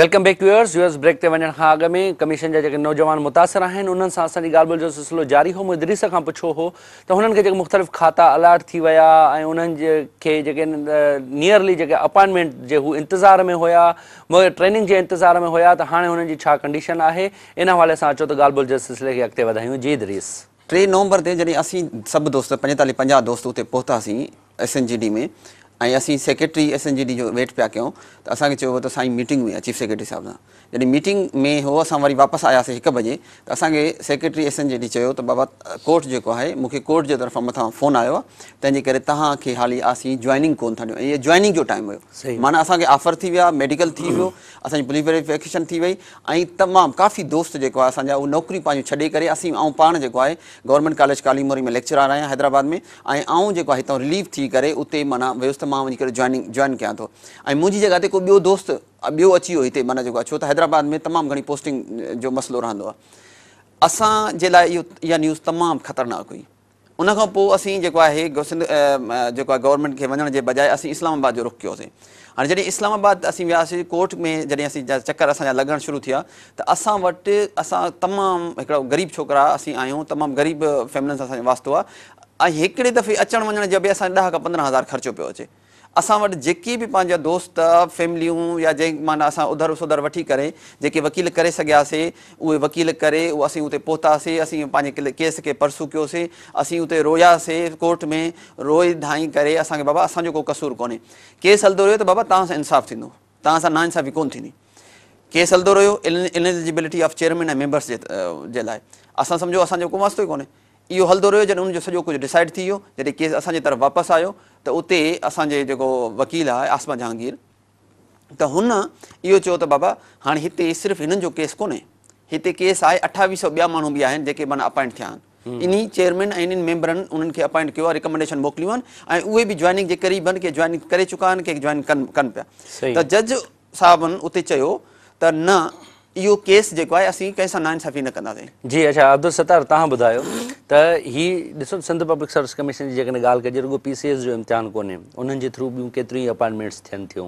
welcome back viewers yours break ते वञण खां अॻु में कमीशन जा जेके नौजवान मुतासिर आहिनि उन्हनि सां असांजी ॻाल्हि ॿोल जो सिलसिलो जारी हो मुंहिंजे दरीस खां पुछियो हुओ त हुननि खे जेके मुख़्तलिफ़ खाता अलाट थी विया ऐं उन्हनि जे खे जेके नियरली नीअरली जेके अपॉइंटमेंट जे इंतज़ार में हुया ट्रेनिंग जे इंतज़ार में हुया त हाणे हुननि जी छा कंडीशन आहे इन हवाले सां अचो त ॻाल्हि ॿोल जे सिलसिले खे अॻिते वधायूं जी दरीस टे नवंबर ते जॾहिं असीं सभु दोस्त पंजेतालीह पंजाहु दोस्त उते पहुतासीं एस एन जी डी में ऐं असीं secretary S N J D जो वेट पिया कयूं त असांखे चयो त साईं मीटिंग में चीफ सेक्रेटरी साहिब सां जॾहिं मीटिंग में हो असां वरी वापसि आयासीं हिकु बजे त असांखे secretary S N J D चयो त बाबा कोर्ट जेको आहे मूंखे कोर्ट जे तरफ़ां मथां फ़ोन आयो आहे तंहिंजे करे तव्हांखे हाली असीं जॉइनिंग कोन्ह था ॾियो इहे जॉइनिंग जो टाइम हुयो माना असांखे ऑफर थी विया मेडिकल थी वियो असांजी पुलिस वेरीफिकेशन थी वई ऐं तमामु काफ़ी दोस्त जेको आहे असांजा उहे नौकरियूं पंहिंजूं छॾे करे असीं ऐं पाण जेको आहे गवर्नमेंट कॉलेज कालीमोरी में लेक्चर आहियां हैदराबाद में ऐं जेको आहे हितां रिलीव थी करे उते माना व्यवस्था मां वञी करे जॉइनिंग जॉइन कयां थो ऐं मुंहिंजी जॻह ते को ॿियो दोस्त ॿियो अची वियो हिते माना जेको आहे छो त हैदराबाद में तमामु घणी पोस्टिंग जो मसइलो रहंदो आहे असांजे लाइ इहो इहा न्यूज़ तमामु ख़तरनाक हुई उन खां पोइ असीं जेको आहे सिंध जेको आहे गवर्नमेंट खे वञण जे बजाए असीं इस्लामाबाद जो रुख कयोसीं हाणे जॾहिं इस्लामाबाद असीं वियासीं कोर्ट में जॾहिं असां चकर असांजा लॻणु शुरू थिया त असां वटि असां तमामु हिकिड़ो ग़रीब छोकिरा असीं आहियूं तमामु ग़रीब फैमिलीनि सां असांजो वास्तो आहे ऐं हिकिड़े दफ़े अचणु वञण जे बि असांजा ॾह खां पंद्रहं हज़ार ख़र्चो पियो अचे असां वटि जेकी बि पंहिंजा दोस्त फैमिलियूं या जंहिं माना असां उधर सुधर वठी करे जेके वकील करे सघियासीं उहे वकील करे उहे असीं उते पहुतासीं असीं पंहिंजे केस खे परसू कयोसीं असीं उते रोयासीं कोर्ट में रोई धाई करे असांखे बाबा असांजो को कसूर कोन्हे केस हलंदो रहियो त बाबा तव्हां सां इंसाफ़ु थींदो तव्हां सां नाइंसाफ़ी कोन्ह थींदी केस हलंदो रहियो इल इलिजिबिलिटी ऑफ चेयरमैन ऐं मेंबर्स जे लाइ असां सम्झो असांजो को वास्तो ई कोन्हे इहो हलंदो रहियो जॾहिं हुनजो सॼो कुझु डिसाइड थी वियो जॾहिं केस असांजे तरफ़ वापसि आयो त उते असांजे जेको वकील आहे आसमा जहांगीर त हुन इहो चयो त बाबा हाणे हिते सिर्फ़ु हिननि जो केस कोन्हे हिते केस आहे अठावीह सौ ॿिया माण्हू बि आहिनि जेके माना अपॉइंट थिया आहिनि इन चेयरमैन ऐं इन्हनि मेंबरनि उन्हनि खे अपॉइंट कयो आहे रिकमेंडेशन मोकिलियूं आहिनि ऐं उहे बि जॉइनिंग जे क़रीबनि के जॉइनिंग करे चुका आहिनि के जॉइन कनि कनि पिया त जज साहिबनि उते चयो त न इहो केस जेको आहे असीं कंहिंसां सां नांसाफ़ी न कंदासीं जी अच्छा अब्दुल सतार तव्हां ॿुधायो त हीअ ॾिसो सिंध पब्लिक सर्विस कमीशन जी जेकॾहिं ॻाल्हि कजे रुगो पी सी एस जो इम्तिहान कोन्हे उन्हनि जे थ्रू ॿियूं केतिरियूं ई अपॉइंटमेंट्स थियनि थियूं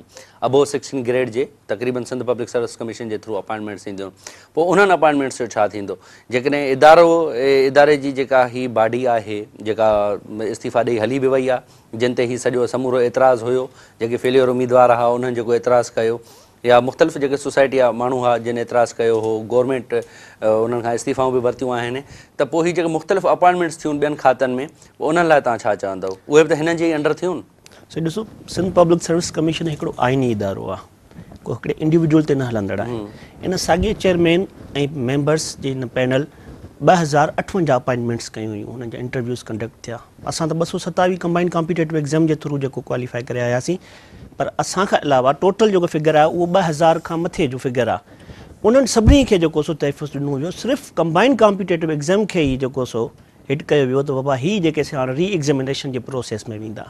अबो सिक्सटीन ग्रेड जे तक़रीबनि सिंध पब्लिक सर्विस कमीशन जे थ्रू अपॉइंटमेंट्स ईंदियूं पोइ उन्हनि अपॉइंटमेंट्स जो छा थींदो जेकॾहिं इदारो इदारे जी जेका हीअ बॉडी आहे जेका इस्तीफ़ा ॾेई हली बि वई आहे जिन ते हीउ सॼो समूरो एतिराज़ु हुयो जेके फेलियर उमेदवार हुआ उन्हनि जेको एतिराज़ु कयो या मुख़्तलिफ़ जेके सोसाइटी जा माण्हू हुआ जिन एतिरा कयो हो गोरमेंट उन्हनि खां इस्तीफ़ाऊं बि वरितियूं आहिनि त पोइ हीअ जेके मुख़्तलिफ़ अपॉइंटमेंट्स थियूं ॿियनि खातनि में उन्हनि लाइ तव्हां छा चवंदव उहे बि त हिननि जे ई अंडर थियूं सो ॾिसो सिंध पब्लिक सर्विस कमीशन हिकिड़ो आइनी इदारो आहे को हिकिड़े इंडिविजुअल ते न हलंदड़ आहे इन साॻे चेयरमैन ऐं मेंबर्स जे हिन पैनल ॿ हज़ार अठवंजाहु अपॉइंटमेंट्स कयूं हुयूं हुननि जा इंटरव्यूस कंडक्ट थिया असां त ॿ सौ सतावीह कंबाइंड कॉम्पिटेटिव एग्ज़ाम जे थ्रू जेको क्वालीफाए करे आयासीं पर असांखां अलावा टोटल जेको फिगर आहे उहो ॿ हज़ार खां मथे जो फिगर आहे उन्हनि सभिनी खे जेको सो तहफ़ु ॾिनो हुयो सिर्फ़ु कंबाइंड कॉम्पिटेटिव एग्ज़ाम खे ई जेको सो हिट कयो वियो त बाबा ही जेके से री एग्ज़ामिनेशन जे प्रोसेस में वेंदा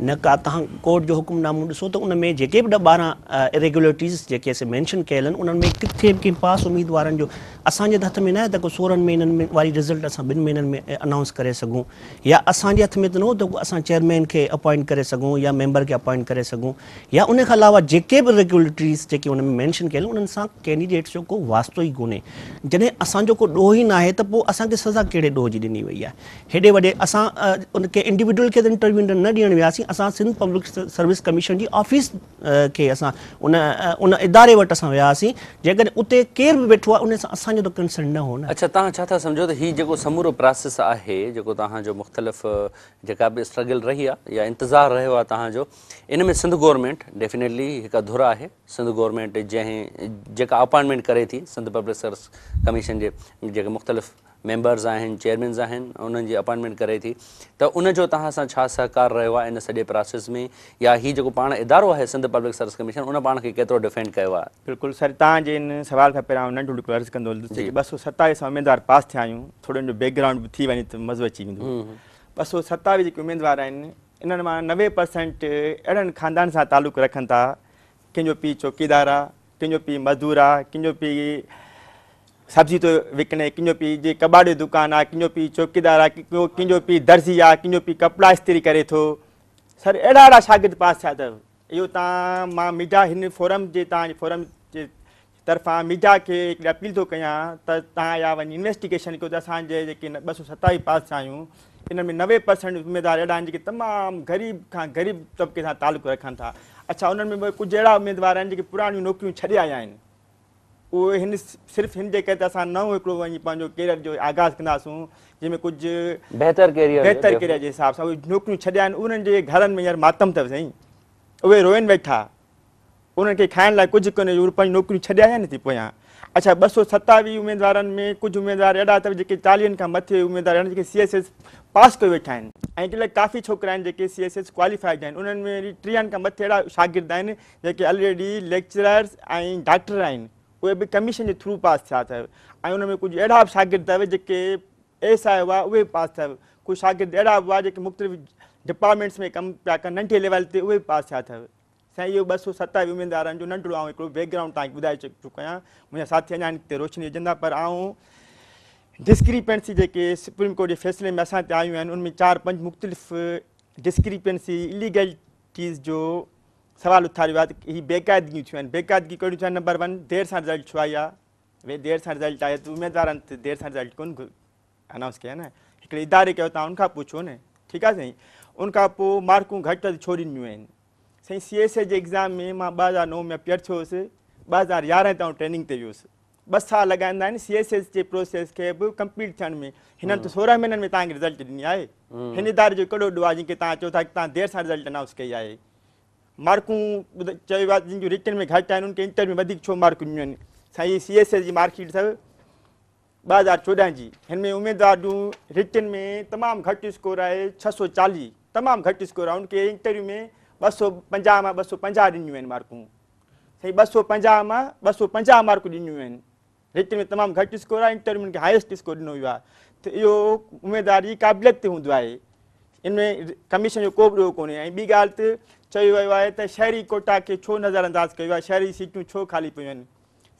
न का तव्हां कोर्ट जो हुकुमनामो ॾिसो त उन में जेके बि ॾह ॿारहं इरेग्युलरिटीज़ जेके असां मैंशन कयल आहिनि उन्हनि में किथे बि कंहिं पास उमेदवारनि जो असांजे हथ में न आहे त को सोरहनि महीननि में वारी रिज़ल्ट असां ॿिनि महीननि में अनाउंस करे सघूं या असांजे हथ में त न हो त असां चेयरमैन खे अपॉइंट करे सघूं या मेंबर खे अपॉइंट करे सघूं या उन खां अलावा जेके बि रेगुलेटरीज़ जेके उन में मैंशन कयल आहिनि उन्हनि सां कैंडिडेट्स जो को वास्तो ई कोन्हे जॾहिं असांजो को ॾोह ई न आहे त पोइ असांखे सज़ा कहिड़े ॾोह जी ॾिनी वई आहे हेॾे वॾे असां उनखे इंडिविजुअल खे त इंटरव्यू न ॾियणु वियासीं असां सिंध पब्लिक सर्विस कमीशन जी ऑफ़िस खे असां उन उन इदारे वटि असां वियासीं जेकॾहिं उते केरु बि वेठो आहे उन सां असांजो त कंसर्न न हुजे अच्छा तव्हां छा था सम्झो त हीउ जेको समूरो प्रोसेस आहे जेको तव्हांजो मुख़्तलिफ़ जेका बि स्ट्रगल रही आहे या इंतज़ारु रहियो आहे तव्हांजो इन में सिंध गवर्नमेंट डेफिनेटली हिकु धुरा आहे सिंध गवर्नमेंट जंहिं जेका अपॉइंटमेंट करे थी सिंध पब्लिक सर्विस कमीशन जेके मुख़्तलिफ़ मेंबर्स आहिनि चेयरमैन्स आहिनि उन्हनि जी अपॉइंटमेंट करे थी त उनजो तव्हां सां छा सहकार रहियो आहे इन सॼे प्रोसेस में या हीउ जेको पाण इदारो आहे सिंध पब्लिक सर्विस कमीशन उन पाण खे केतिरो डिफेंड कयो आहे बिल्कुलु सर तव्हांजे हिन सवाल खां पहिरियों नंढो अर्ज़ु कंदो ॿ सौ सतावीह सां उमेदवार पास थिया आहियूं थोरो हिन जो बैकग्राउंड बि थी वञे त मज़ो अची वेंदो ॿ सौ सतावीह जेके उमेदवार आहिनि इन्हनि मां नवे परसेंट अहिड़नि खानदान सां तालुक़ु रखनि था कंहिंजो पीउ चौकीदार आहे कंहिंजो पीउ मज़दूर आहे कंहिंजो पीउ सब्जी थो विकिणे किञो पीउ जीअं कॿाड़ जो दुकानु आहे कंहिंजो पीउ चौकीदार आहे कंहिंजो पीउ दर्जी आहे किञो पी कपिड़ा इस्त्री करे थो सर अहिड़ा अहिड़ा शागिर्द पास थिया अथव इहो तव्हां मां मीडिया हिन फोरम जे तव्हांजे फोरम जे तरफ़ां मीडिया खे हिकिड़ी अपील थो कयां त तव्हां इहा वञी इन्वेस्टिगेशन कयो त असांजे जेके ॿ सौ सतावीह पास थिया आहियूं इन में नवे पर्सेंट उमेदवार अहिड़ा आहिनि जेके तमामु ग़रीब खां ग़रीब तबिके सां तालुक रखनि था अच्छा उन्हनि में कुझु अहिड़ा उमेदवार आहिनि जेके पुराणियूं नौकिरियूं आया आहिनि उहे हिन सिर्फ़ हिन जे करे त असां नओं हिकिड़ो वञी पंहिंजो केरियर जो आगाज़ कंदासूं जंहिंमें कुझु बहितर बहितर केरियर जे हिसाब सां उहे नौकिरियूं छॾिया आहिनि उन्हनि जे घरनि में हींअर मातम अथव साईं उहे रोइनि वेठा उन्हनि खे खाइण लाइ कुझु कोन्हे उहे पंहिंजी नौकिरियूं छॾिया आहिनि थी पोयां अच्छा ॿ सौ सतावीह उमेदवारनि में कुझु उमेदवार अहिड़ा अथव जेके चालीहनि खां मथे उमेदवार आहिनि जेके सी एस एस पास करे वेठा आहिनि ऐं इन लाइ काफ़ी छोकिरा आहिनि जेके सी एस एस क्वालिफाइड आहिनि उन्हनि में टीहनि खां मथे अहिड़ा शागिर्द आहिनि जेके ऑलरेडी लेक्चरर्स ऐं डॉक्टर आहिनि उहे बि कमीशन जे थ्रू पास थिया अथव ऐं उन में कुझु अहिड़ा बि शागिर्द अथव जेके एस आई हुआ उहे पास थियव कुझु शागिर्द अहिड़ा बि हुआ जेके मुख़्तलिफ़ डिपार्टमेंट्स में कमु पिया कनि नंढे लेवल ते उहे पास थिया अथव साईं इहो ॿ सौ सतावीह उमेदवारनि जो नंढो हिकिड़ो बैकग्राउंड तव्हांखे ॿुधाए चुका आहियां मुंहिंजा साथी अञा हिते रोशनी विझंदा पर ऐं जेके सुप्रीम कोर्ट जे फ़ैसिले में असांते आयूं आहिनि उनमें चारि पंज मुख़्तलिफ़ डिस्क्रिपेंसी इलीगल जो सवाल උත්තරවාද හි බේකාදගී චුවන් බේකාදගී කොඩු චුවන් देर से रिजल्ट छुआया वे देर से रिजल्ट आया तो उम्मीदवार अंत देर से रिजल्ट कौन अनाउंस किया ना हिकड़े इदारे के उनका पूछो ने ठीक है सही उनका मार्कू घट तो छोड़ी न्यू आहिनि सी एस ए जे एग्ज़ाम में मां ॿ हज़ार नव में अपियर थियो हुउसि हज़ार यारह तुम ट्रेनिंग से वियुसि तो ॿ साल लॻाईंदा सी एस एस के प्रोसेस के भी कंप्लीट थियण में हिननि त तो हम्म। सोरहं में तव्हांखे रिज़ल्ट ॾिनी आहे हिन इदारे जो कहिड़ो ॾोह आहे जंहिंखे तव्हां चओ था की तव्हां देरि सां रिज़ल्ट अनाउंस कई है मार्कूं चयो आहे जिन जूं रिटर्न में घटि आहिनि उनखे इंटरव्यू में वधीक छो मार्कूं ॾिनियूं आहिनि साईं सी एस एस जी मार्कशीट अथव ॿ हज़ार चोॾहं जी हिन में उमेदवार जूं रिटर्न में तमामु घटि स्कोर आहे छह सौ चालीह तमामु घटि स्कोर आहे उनखे इंटरव्यू में ॿ सौ पंजाह मां ॿ सौ पंजाह ॾिनियूं आहिनि मार्कूं साईं ॿ सौ पंजाह मां ॿ सौ पंजाह मार्कूं ॾिनियूं आहिनि रिटर्न में तमामु घटि स्कोर आहे इंटरव्यू में हाइस्ट स्कोर ॾिनो वियो आहे त इहो उमेदवार जी क़ाबिलियत ते हूंदो आहे इन में कमीशन जो को बि कोन्हे ऐं ॿी ॻाल्हि त चयो वियो आहे शहरी कोटा खे छो नज़रअंदाज़ कयो शहरी सीटू छो ख़ाली पियूं आहिनि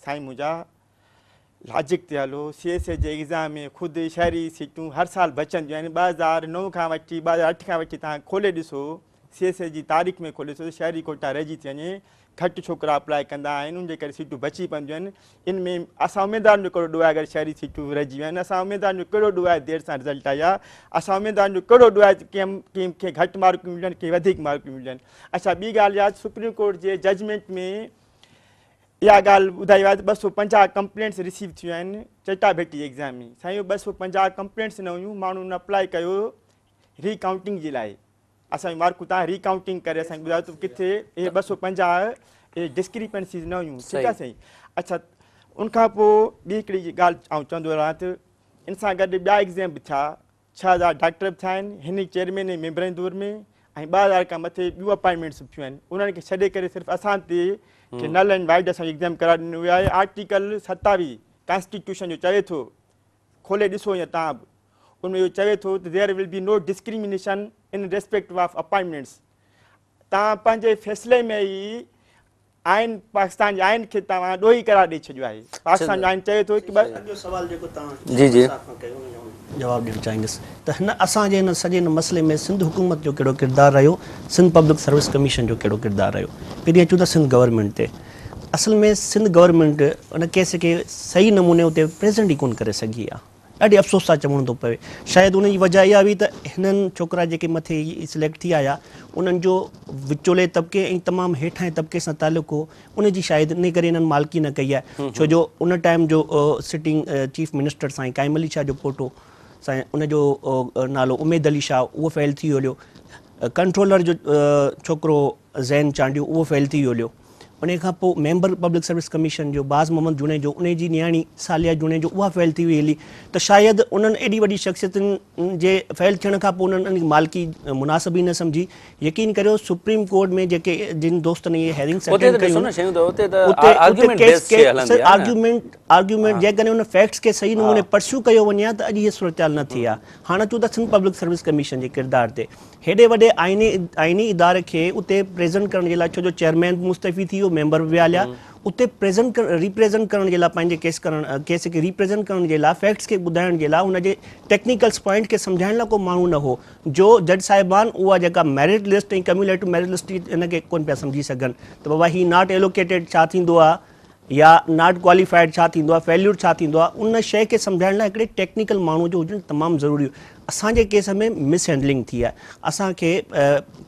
साईं मुंहिंजा हलो सी एस ए के एग्ज़ाम में खुद शहरी सीटूं हर साल बचंदियूं आहिनि हज़ार नौ का वी ॿ हज़ार अठ खां वठी तव्हां सी एस ए की तारीख़ में खोले शहरी कोटा रहिजी थी वञे घटि छोकिरा अप्लाई कंदा आहिनि उनजे करे सीटूं बची पवंदियूं आहिनि इन में असां उमेदवारनि जो कहिड़ो ॾोहा आहे अगरि शहरी सीटूं रहिजी वियूं आहिनि असां उमेदवारनि जो कहिड़ो ॾोहा आहे देरि सां रिज़ल्ट आई आहे असां उमेदवारनि जो कहिड़ो ॾह कंहिं कंहिंखे घटि मार्कूं मिलनि कंहिं वधीक मार्कूं मिलनि अच्छा ॿी ॻाल्हि आहे सुप्रीम कोर्ट जे जजमेंट में इहा ॻाल्हि ॿुधाई आहे त ॿ सौ पंजाह कंप्लेंट्स रिसीव थियूं वियूं आहिनि चेटाभेटी एग्ज़ाम में साईं ॿ सौ पंजाह कंप्लेंट्स न हुयूं माण्हू अप्लाई कयो रीकाउंटिंग जे लाइ असांजी मार्कूं तव्हां रिकाउंटिंग करे असांखे ॿुधायो त किथे इहे ॿ सौ पंजाह इहे न हुयूं ठीकु आहे साईं अच्छा उनखां पोइ ॿी हिकिड़ी ॻाल्हि आउं चवंदो रहां त इन सां गॾु ॿिया एग्ज़ाम बि थिया छह हज़ार डॉक्टर थिया आहिनि हिन चेयरमेन जे मैंबर दौर में ऐं ॿ हज़ार खां मथे ॿियूं अपॉइंटमेंट्स बि थियूं आहिनि उन्हनि खे छॾे करे सिर्फ़ु असां ते नल एंड वाइट एग्ज़ाम कराए ॾिनो वियो आर्टिकल सतावीह कॉन्स्टिट्यूशन जो चए थो खोले ॾिसो या तव्हां उनमें इहो चए थो there will be no discrimination in respective of appointments तव्हां पंहिंजे फैसले में ही आयन पाकिस्तान आयन के जा आहिनि खे तव्हां ॾोही करार जवाब छॾियो आहे त हिन असांजे हिन सॼे हिन मसइले में सिंध हुकूमत जो कहिड़ो किरदारु रहियो सिंध पब्लिक सर्विस कमीशन जो कहिड़ो किरदारु रहियो पहिरीं अचूं था सिंध गवर्नमेंट ते असल में सिंध गवर्नमेंट उन केस खे सही नमूने उते प्रेज़ेंट ई कोन करे सघी आहे ॾाढी अफ़सोस सां चवणो थो पए शायदि उन जी वजह इहा हुई त हिननि छोकिरा जेके मथे सिलेक्ट थी आया उन्हनि जो विचोले तबिके ऐं तमामु हेठां तबिके सां तालुक़ु उन जी शायदि इन करे हिननि मालकी न कई आहे छो जो उन टाइम जो सिटिंग चीफ मिनिस्टर साईं क़ाइम अली शाह जो पोटो साईं उनजो नालो उमेद अली शाह उहो फेल थी वियो लियो कंट्रोलर जो छोकिरो ज़ैन चांडियो उहो फेल थी वियो हयो उनखां पोइ मेंबर पब्लिक सर्विस कमीशन जो बाज़ मोहम्मद जुणे जो जी नियाणी सालिया जुणे जो उहा फैल थी वई हली त शायदि उन्हनि एॾी वॾी शख़्सियतुनि जे फेल थियण खां पोइ उन्हनि मालिकी मुनासिब ई न सम्झी यकीन कयो सुप्रीम कोर्ट में जेके जिन दोस्तनिट आर्ग्युमेंट जेकॾहिं सही नमूने परस्यू कयो वञे त अॼु इहा सूरताल न थी आहे हाणे पब्लिक सर्विस कमीशन जे किरदार ते हेॾे वॾे आइनी आइनी इदारे खे उते प्रेज़ेंट करण जे लाइ छो जो चेयरमैन मुस्तफ़ी मेंबर मैंबर विहालिया उते प्रेसेंट रिप्रेज़ेंट करण जे लाइ पंहिंजे केस करण केस खे रिप्रेज़ेंट करण जे लाइ फैक्ट्स खे ॿुधाइण जे लाइ हुनजे टेक्निकल्स पॉइंट खे सम्झाइण लाइ को माण्हू न हो जो जज साहिबान उहा जेका मैरिट लिस्ट ऐं कम्यूनिटी मैरिट लिस्ट इन खे कोन्ह पिया सम्झी सघनि त बाबा हीउ नॉट एलोकेटेड छा थींदो आहे या नॉट क्वालिफाइड छा थींदो आहे फेल्यूर छा थींदो आहे उन शइ खे समुझाइण लाइ हिकिड़े टेक्निकल माण्हू जो हुजणु तमामु ज़रूरी असांजे केस में मिसहेंडलिंग थी आहे असांखे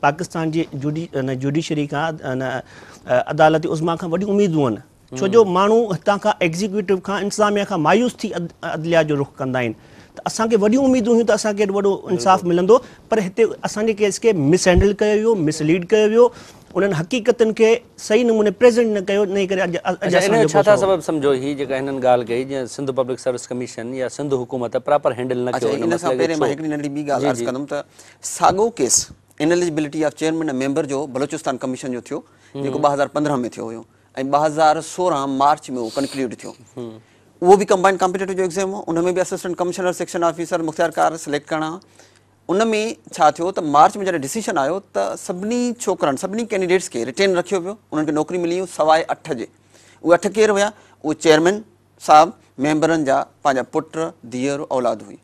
पाकिस्तान जी जुडी जुडिशरी खां अदालती उज़मा खां वॾियूं उमेदूं आहिनि छो जो माण्हू हितां खां एग्ज़ीक्यूटिव खां इंतिज़ामिया खां मायूस थी अदलिया जो रुख कंदा आहिनि त असांखे वॾियूं उमेदूं हुयूं त असांखे वॾो इंसाफ़ मिलंदो पर हिते असांजे केस खे मिसहेंडल कयो वियो मिसलीड कयो वियो साॻो केस इनेलिबिलिटीमैन ऐं बलोचिस्तान कमीशन जो थियो जेको ॿ हज़ार पंद्रहं में थियो हुयो ऐं ॿ हज़ार सोरहं मार्च में उहो बि कंबाइंड कॉम्पिटेटिव एग्ज़ाम हो हुन में बि असिस्टेंट कमिशनर मुख़्तियार कार सिलेक्ट करणा उन में छा थियो त मार्च में जॾहिं डिसीशन आयो त सभिनी छोकिरनि सभिनी कैंडिडेट्स खे रिटेन रखियो वियो उन्हनि खे नौकिरी मिली हुई सवाइ अठ जे उहे अठ केरु हुया उहे चेयरमैन साहिबु मेंबरनि जा पंहिंजा पुट धीअर औलाद हुई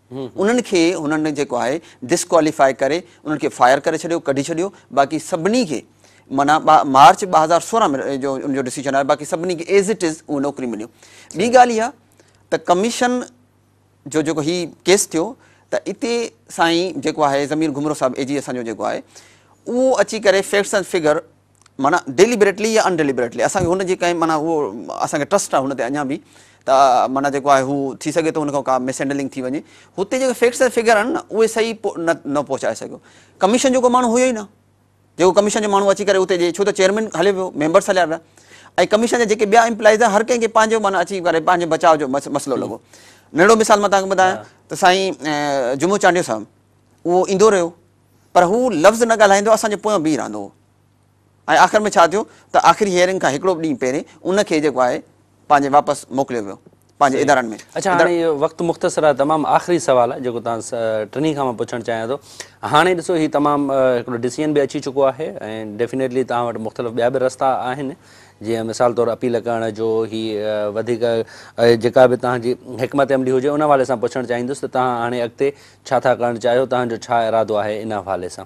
उन्हनि खे हुननि जेको आहे डिसक्वालीफाई करे उन्हनि खे फायर करे छॾियो कढी छॾियो बाक़ी सभिनी खे माना मार्च ॿ हज़ार सोरहं में जो उनजो डिसीजन आहे बाक़ी सभिनी खे एज़ इट इज़ उहे नौकिरी मिलियूं ॿी ॻाल्हि इहा त कमीशन जो जेको हीउ केस थियो त इते साईं जेको आहे ज़मीर घुमरो साहिबु एजी असांजो जेको आहे उहो अची करे फैक्ट्स एंड फिगर माना डेलीबरेटली या अनडेलीबरेटली असांखे हुनजी कंहिं माना उहो असांखे ट्रस्ट आहे हुन ते अञा बि त माना जेको आहे हू थी सघे थो हुन खां का मिसहेंडलिंग थी वञे हुते जेके फैक्ट्स एंड फिगर आहिनि न उहे सही न न पहुचाए सघियो कमीशन जेको माण्हू हुयो ई न जेको कमीशन जो माण्हू अची करे हुते जे छो त चेयरमैन हले वियो मेंबर्स हलिया विया ऐं कमीशन जा जेके ॿिया इम्प्लॉइज़ आहे हर कंहिंखे पंहिंजो माना अची करे पंहिंजो बचाव जो मस मसिलो लॻो नंढो मिसाल मां तव्हांखे ॿुधायां त साईं जुमो चांडियो साहिबु उहो ईंदो रहियो पर हू लफ़्ज़ न ॻाल्हाईंदो असांजे पोयां बीह रहंदो हो ऐं आख़िरि में छा थियो त आख़िरी हीअरिंग खां हिकिड़ो ॾींहुं पहिरीं उनखे जेको आहे पंहिंजे वापसि मोकिलियो वियो पंहिंजे इदारनि में अच्छा हाणे इहो वक़्तु मुख़्तसिर आहे तमामु आख़िरी सुवालु आहे जेको तव्हां टिनी खां मां पुछणु चाहियां थो हाणे ॾिसो हीउ तमामु हिकिड़ो डिसीजन बि अची चुको आहे ऐं डेफिनेटली तव्हां वटि मुख़्तलिफ़ ॿिया बि रस्ता आहिनि जीअं मिसाल तौरु अपील करण जो ही वधीक जेका बि तव्हांजी हिकमत हुजे उन हवाले सां पुछणु चाहींदुसि त तव्हां हाणे अॻिते छा था करणु चाहियो तव्हांजो छा इरादो आहे इन हवाले सां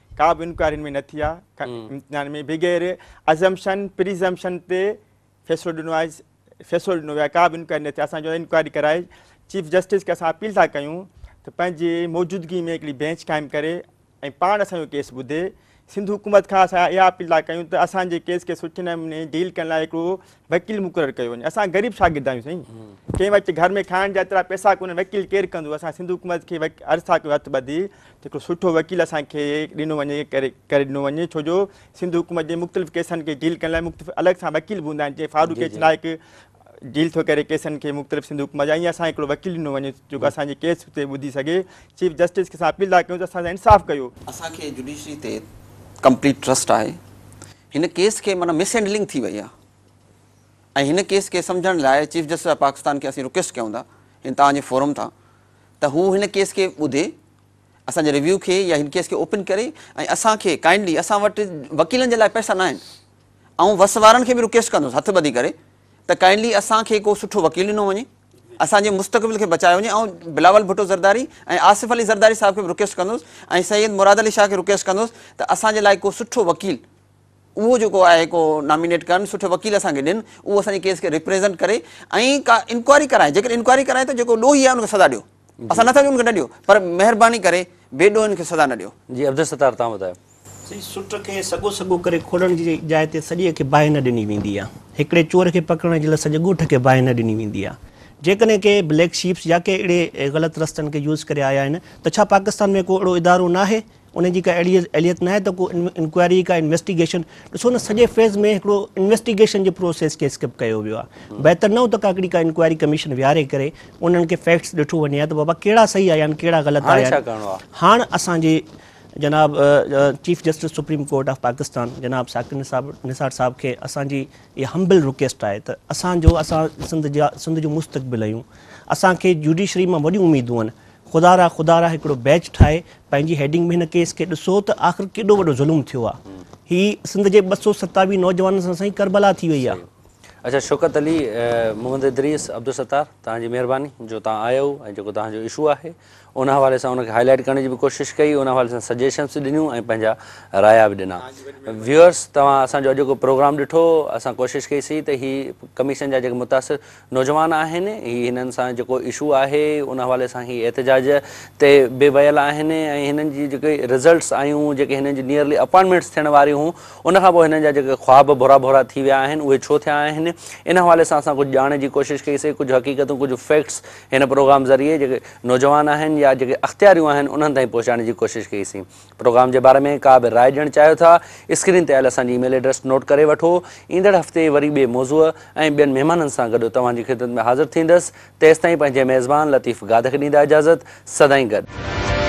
का भी इंक्वायरी में न थी इम्तिहान में बग़ैर अज़म्शन प्रिज़म्शन ते फैसलो ॾिनो आहे फ़ैसिलो ॾिनो वियो का भी इंक्वायरी न थी असांजो इंक्वायरी कराए चीफ जस्टिस के असां अपील था कयूं तो पंहिंजी मौजूदगी में हिकिड़ी बेंच कायम करे ऐं पाण असांजो केस बुधे सिंधु हुकूमत खां असां इहा अपील था कयूं त असांजे केस खे सुठे नमूने डील करण लाइ हिकिड़ो वकील मुक़ररु कयो वञे असां ग़रीब शागिर्दु आहियूं साईं कंहिं वटि घर में खाइण जा एतिरा पैसा कोन्हनि वकील केरु कंदो असां सिंधु हुकूमत खे अर्था कयो हथु ॿधी हिकिड़ो सुठो वकील असांखे ॾिनो वञे करे करे ॾिनो वञे छो जो सिंधु हुकूमत जे मुख़्तलिफ़ केसनि खे डील करण लाइ मुख़्तलिफ़ अलॻि सां वकील बि हूंदा आहिनि जीअं डील थो करे केसनि खे मुख़्तलिफ़ सिंधु हुकूमत वकील ॾिनो वञे जेको असांजे केस ते ॿुधी सघे चीफ जस्टिस खे असां अपील था कयूं त असां इंसाफ़ कयो असांखे कंप्लीट ट्रस्ट आहे हिन केस खे माना मिसहेंडलिंग थी वई आहे ऐं हिन केस खे सम्झण लाइ चीफ जस्टिस ऑफ पाकिस्तान खे असां रिक्वेस्ट कयूं था हिन तव्हांजे फोरम तां त हू हिन केस खे ॿुधे असांजे रिव्यू खे या हिन केस खे ओपन करे ऐं असांखे काइंड्ली असां वटि वकीलनि जे लाइ पैसा न आहिनि ऐं वस वारनि खे बि रिक्वेस्ट कंदुसि हथु ॿधी करे त काइंड्ली असांखे को सुठो वकील ॾिनो वञे असांजे मुस्तक़बिल खे बचायो वञे ऐं बिलावल भुटो ज़रदारी ऐं आसिफ़ अली ज़रदारी साहिब खे बि रिक्वेस्ट कंदुसि ऐं सैद मुराद अली शाह खे रिक्वेस्ट कंदुसि त असांजे लाइ को सुठो वकील उहो जेको आहे को नॉमिनेट कनि सुठे वकील असांखे ॾियनि उहो असांजे केस खे रिप्रेज़ेंट करे ऐं का इंक्वायरी कराए जेकर इंक्वायरी कराए त जेको ॾोही आहे उनखे सदा ॾियो असां नथा उनखे न ॾियो पर महिरबानी करे सदा न ॾियो तव्हां ॿुधायो सॼी बाहि न ॾिनी वेंदी आहे हिकिड़े चोर खे पकड़ण जे लाइ बाहि न ॾिनी वेंदी आहे जेकॾहिं के ब्लैक शीप्स या के अहिड़े ग़लति रस्तनि खे यूज़ करे आया आहिनि त छा पाकिस्तान में को अहिड़ो इदारो न आहे उनजी का अहिड़ी एलियत न आहे त को इंक्वायरी का इन्वेस्टिगेशन ॾिसो न सॼे फेज़ में हिकिड़ो इन्वेस्टिगेशन जे प्रोसेस खे स्किप कयो वियो आहे बहितर न त का हिकिड़ी का इंक्वायरी कमीशन विहारे करे उन्हनि खे फैक्ट्स ॾिठो वञे त बाबा कहिड़ा सही आया आहिनि कहिड़ा ग़लति आया आहिनि हाणे असांजे जनाब chief justice supreme court of Pakistan जनाब साकिर निसा निसार साहब के असांजी इहा हंबिल रिक्वेस्ट है असो असांजो सिंध जा सिंध जो मुस्तक़बिल आहियूं जुडिशरी में वॾियूं उमेदूं आहिनि खुदारा रा खुदा बैच ठाहे पंहिंजी हेडिंग में हिन केस के ऐसो तो आख़िर केडो वो ज़ुल्म थियो आहे सिंध के ॿ सौ सतावीह नौजवाननि सां साईं करबला थी वही है अच्छा शौकत अली इद्रीस अब्दुल सत्तार तव्हांजी महिरबानी जो तव्हां आयो ऐं जेको तव्हांजो इशू आहे उन हवाले सां उनखे हाईलाइट करण जी बि कोशिशि कई उन हवाले सां सजेशन्स ॾिनियूं ऐं पंहिंजा राया बि ॾिना व्यूअर्स तव्हां असांजो जेको प्रोग्राम ॾिठो असां कोशिशि कईसीं त हीअ कमीशन जा जेके मुतासिरु नौजवान आहिनि हीअ हिननि सां जेको इशू आहे उन हवाले सां इहे एतिजाज ते बि वियल आहिनि ऐं हिननि जी जेके रिज़ल्ट्स आहियूं जेके हिननि जी अपॉइंटमेंट्स थियण वारियूं हुयूं उनखां पोइ हिननि जा जेके ख़्वाब बुरा बुरा थी विया आहिनि उहे छो थिया आहिनि इन हवाले सां असां कुझु ॼाणण जी कोशिशि कईसीं कुझु हक़ीक़तूं कुझु फ़ैक्ट्स हिन प्रोग्राम ज़रिए जेके नौजवान आहिनि या जेके अख़्तियारियूं आहिनि उन्हनि ताईं पहुचाइण जी कोशिशि कईसीं प्रोग्राम जे बारे में का बि राय ॾियणु चाहियो था स्क्रीन ते आयल असांजी ईमेल एड्रेस नोट करे वठो ईंदड़ हफ़्ते वरी ॿिए मौज़ूअ ऐं ॿियनि महिमाननि सां गॾु तव्हांजी ख़िदमत में हाज़िर थींदसि तेसि ताईं पंहिंजे मेज़बान लतीफ़ गाद खे ॾींदा इजाज़त सदाई गॾु